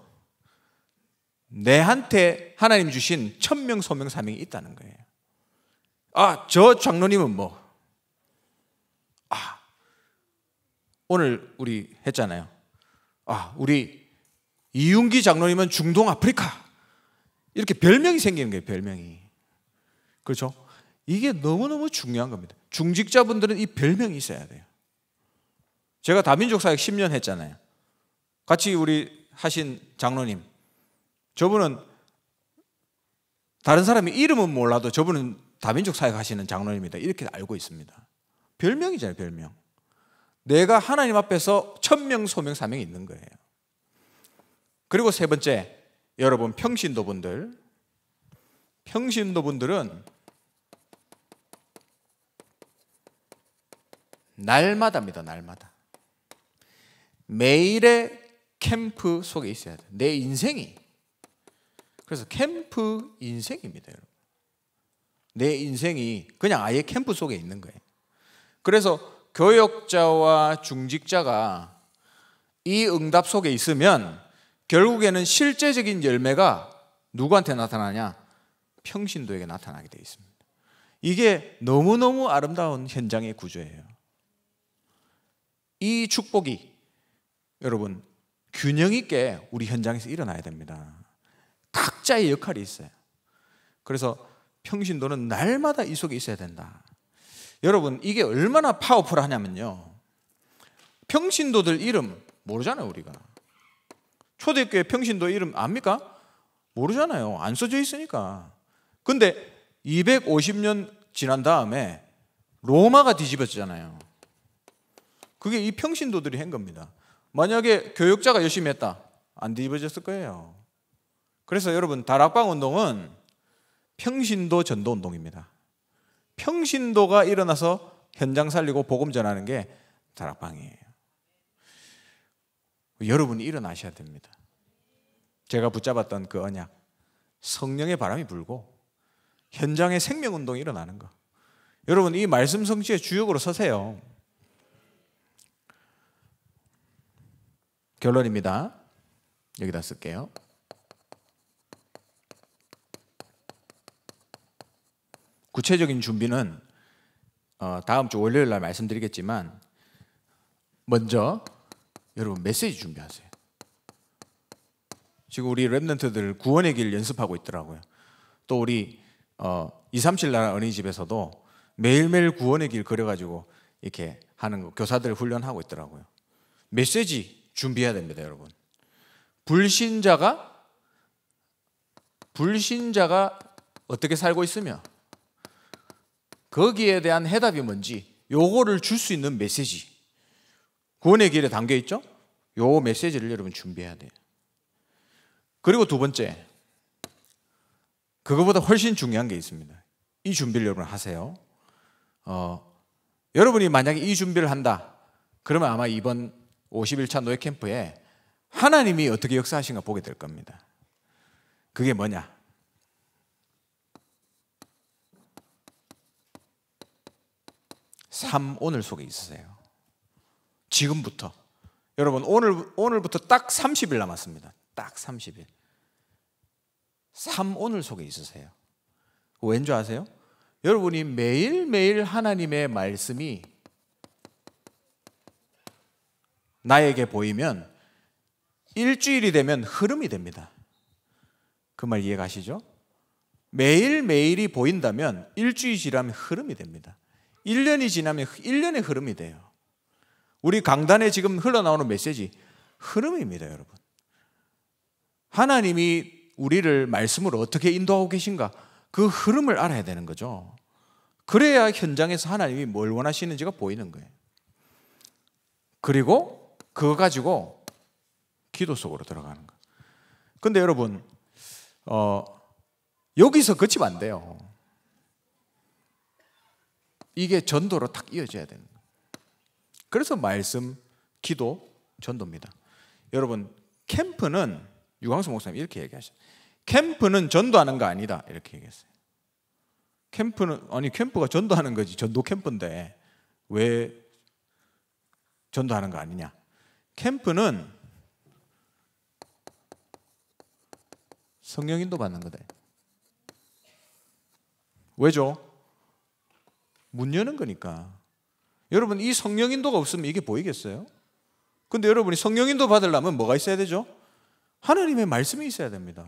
내한테 하나님 주신 천명, 소명, 사명이 있다는 거예요. 아, 저 장로님은 뭐? 아, 오늘 우리 했잖아요. 아, 우리 이윤기 장로님은 중동 아프리카. 이렇게 별명이 생기는 거예요, 별명이. 그렇죠? 이게 너무너무 중요한 겁니다. 중직자분들은 이 별명이 있어야 돼요. 제가 다민족 사역 10년 했잖아요. 같이 우리 하신 장로님. 저분은 다른 사람이 이름은 몰라도 저분은 다민족 사역 하시는 장로님이다. 이렇게 알고 있습니다. 별명이잖아요, 별명. 내가 하나님 앞에서 천명, 소명, 사명이 있는 거예요. 그리고 세 번째, 여러분 평신도분들. 평신도분들은 날마다입니다. 날마다. 매일의 캠프 속에 있어야 돼. 내 인생이. 그래서 캠프 인생입니다, 여러분. 내 인생이 그냥 아예 캠프 속에 있는 거예요. 그래서 교역자와 중직자가 이 응답 속에 있으면 결국에는 실제적인 열매가 누구한테 나타나냐? 평신도에게 나타나게 되 있습니다. 이게 너무너무 아름다운 현장의 구조예요. 이 축복이 여러분 균형 있게 우리 현장에서 일어나야 됩니다. 각자의 역할이 있어요. 그래서 평신도는 날마다 이 속에 있어야 된다. 여러분 이게 얼마나 파워풀하냐면요. 평신도들 이름 모르잖아요 우리가. 초대교회 평신도 이름 압니까? 모르잖아요. 안 써져 있으니까. 근데 250년 지난 다음에 로마가 뒤집어지잖아요. 그게 이 평신도들이 한 겁니다. 만약에 교육자가 열심히 했다. 안 뒤집어졌을 거예요. 그래서 여러분, 다락방 운동은 평신도 전도 운동입니다. 평신도가 일어나서 현장 살리고 복음 전하는 게 다락방이에요. 여러분이 일어나셔야 됩니다. 제가 붙잡았던 그 언약, 성령의 바람이 불고 현장의 생명 운동이 일어나는 거. 여러분 이 말씀 성취의 주역으로 서세요. 결론입니다. 여기다 쓸게요. 구체적인 준비는 어, 다음 주 월요일 날 말씀드리겠지만 먼저 여러분 메시지 준비하세요. 지금 우리 랩런트들 구원의 길 연습하고 있더라고요. 또 우리 2, 어, 3, 나라 어린이집에서도 매일매일 구원의 길 그려가지고 이렇게 하는 거, 교사들 훈련하고 있더라고요. 메시지 준비해야 됩니다, 여러분. 불신자가 불신자가 어떻게 살고 있으며 거기에 대한 해답이 뭔지 요거를 줄 수 있는 메시지 구원의 길에 담겨 있죠? 요 메시지를 여러분 준비해야 돼요. 그리고 두 번째 그거보다 훨씬 중요한 게 있습니다. 이 준비를 여러분 하세요. 어, 여러분이 만약에 이 준비를 한다 그러면 아마 이번 51차 노예 캠프에 하나님이 어떻게 역사하신가 보게 될 겁니다. 그게 뭐냐? 삶 오늘 속에 있으세요. 지금부터 여러분 오늘 오늘부터 딱 30일 남았습니다. 딱 30일. 삶 오늘 속에 있으세요. 왠지 아세요? 여러분이 매일매일 하나님의 말씀이 나에게 보이면 일주일이 되면 흐름이 됩니다. 그 말 이해가시죠? 매일매일이 보인다면 일주일이 지나면 흐름이 됩니다. 1년이 지나면 1년의 흐름이 돼요. 우리 강단에 지금 흘러나오는 메시지 흐름입니다, 여러분. 하나님이 우리를 말씀으로 어떻게 인도하고 계신가? 그 흐름을 알아야 되는 거죠. 그래야 현장에서 하나님이 뭘 원하시는지가 보이는 거예요. 그리고 그거 가지고 기도 속으로 들어가는 거. 근데 여러분, 어, 여기서 그치면 안 돼요. 이게 전도로 탁 이어져야 되는 거예요. 그래서 말씀, 기도, 전도입니다. 여러분, 캠프는, 유광수 목사님 이렇게 얘기하셨어요. 캠프는 전도하는 거 아니다. 이렇게 얘기했어요. 캠프는, 아니, 캠프가 전도하는 거지. 전도 캠프인데, 왜 전도하는 거 아니냐? 캠프는 성령 인도 받는 거다. 왜죠? 문 여는 거니까. 여러분 이 성령 인도가 없으면 이게 보이겠어요? 근데 여러분이 성령 인도 받으려면 뭐가 있어야 되죠? 하나님의 말씀이 있어야 됩니다.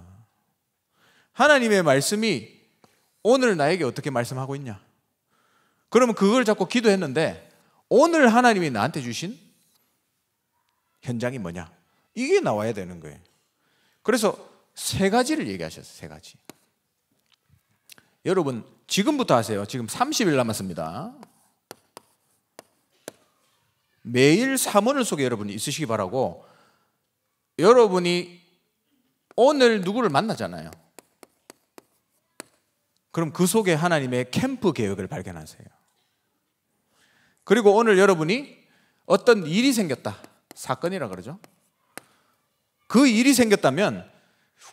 하나님의 말씀이 오늘 나에게 어떻게 말씀하고 있냐? 그러면 그걸 자꾸 기도했는데 오늘 하나님이 나한테 주신 현장이 뭐냐? 이게 나와야 되는 거예요. 그래서 세 가지를 얘기하셨어요. 세 가지. 여러분 지금부터 하세요. 지금 30일 남았습니다. 매일 사문을 속에 여러분이 있으시기 바라고 여러분이 오늘 누구를 만나잖아요. 그럼 그 속에 하나님의 캠프 계획을 발견하세요. 그리고 오늘 여러분이 어떤 일이 생겼다. 사건이라 그러죠. 그 일이 생겼다면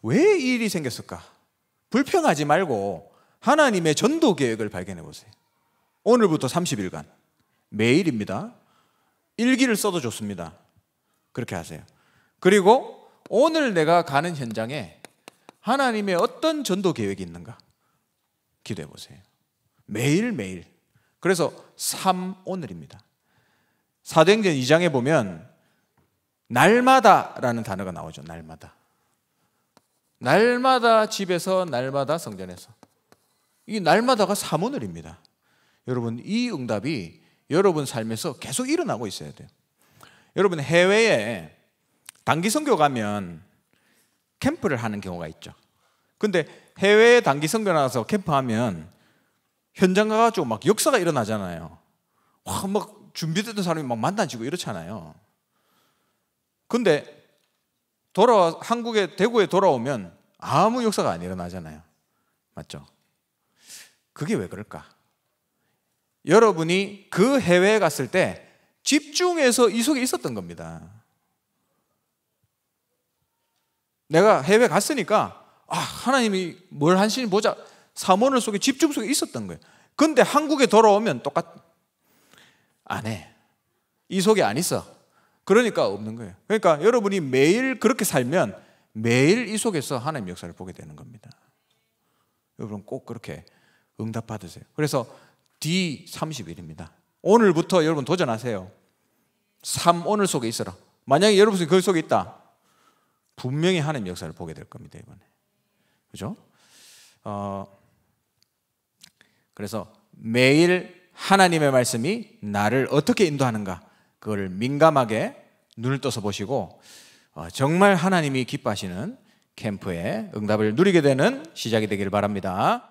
왜 일이 생겼을까? 불평하지 말고 하나님의 전도 계획을 발견해 보세요. 오늘부터 30일간 매일입니다. 일기를 써도 좋습니다. 그렇게 하세요. 그리고 오늘 내가 가는 현장에 하나님의 어떤 전도 계획이 있는가 기도해 보세요. 매일매일. 그래서 3 오늘입니다. 사도행전 2장에 보면 날마다라는 단어가 나오죠. 날마다. 날마다 집에서 날마다 성전에서. 이 날마다가 사모늘입니다. 여러분 이 응답이 여러분 삶에서 계속 일어나고 있어야 돼요. 여러분 해외에 단기 성교 가면 캠프를 하는 경우가 있죠. 근데 해외에 단기 성교 나가서 캠프하면 현장 가가지고 막 역사가 일어나잖아요. 와, 막 준비됐던 사람이 막 만나지고 이렇잖아요. 근데 돌아와 한국에 대구에 돌아오면 아무 역사가 안 일어나잖아요. 맞죠? 그게 왜 그럴까? 여러분이 그 해외에 갔을 때 집중해서 이 속에 있었던 겁니다. 내가 해외 갔으니까 아, 하나님이 뭘 하시니 보자. 사모늘 속에 집중 속에 있었던 거예요. 근데 한국에 돌아오면 똑같 안 해. 이 속에 안 있어. 그러니까 없는 거예요. 그러니까 여러분이 매일 그렇게 살면 매일 이 속에서 하나님 역사를 보게 되는 겁니다. 여러분 꼭 그렇게 응답 받으세요. 그래서 D30일입니다. 오늘부터 여러분 도전하세요. 3 오늘 속에 있어라. 만약에 여러분이 그 속에 있다. 분명히 하나님 역사를 보게 될 겁니다, 이번에. 그죠? 어, 그래서 매일 하나님의 말씀이 나를 어떻게 인도하는가 그걸 민감하게 눈을 떠서 보시고 어, 정말 하나님이 기뻐하시는 캠프의 응답을 누리게 되는 시작이 되기를 바랍니다.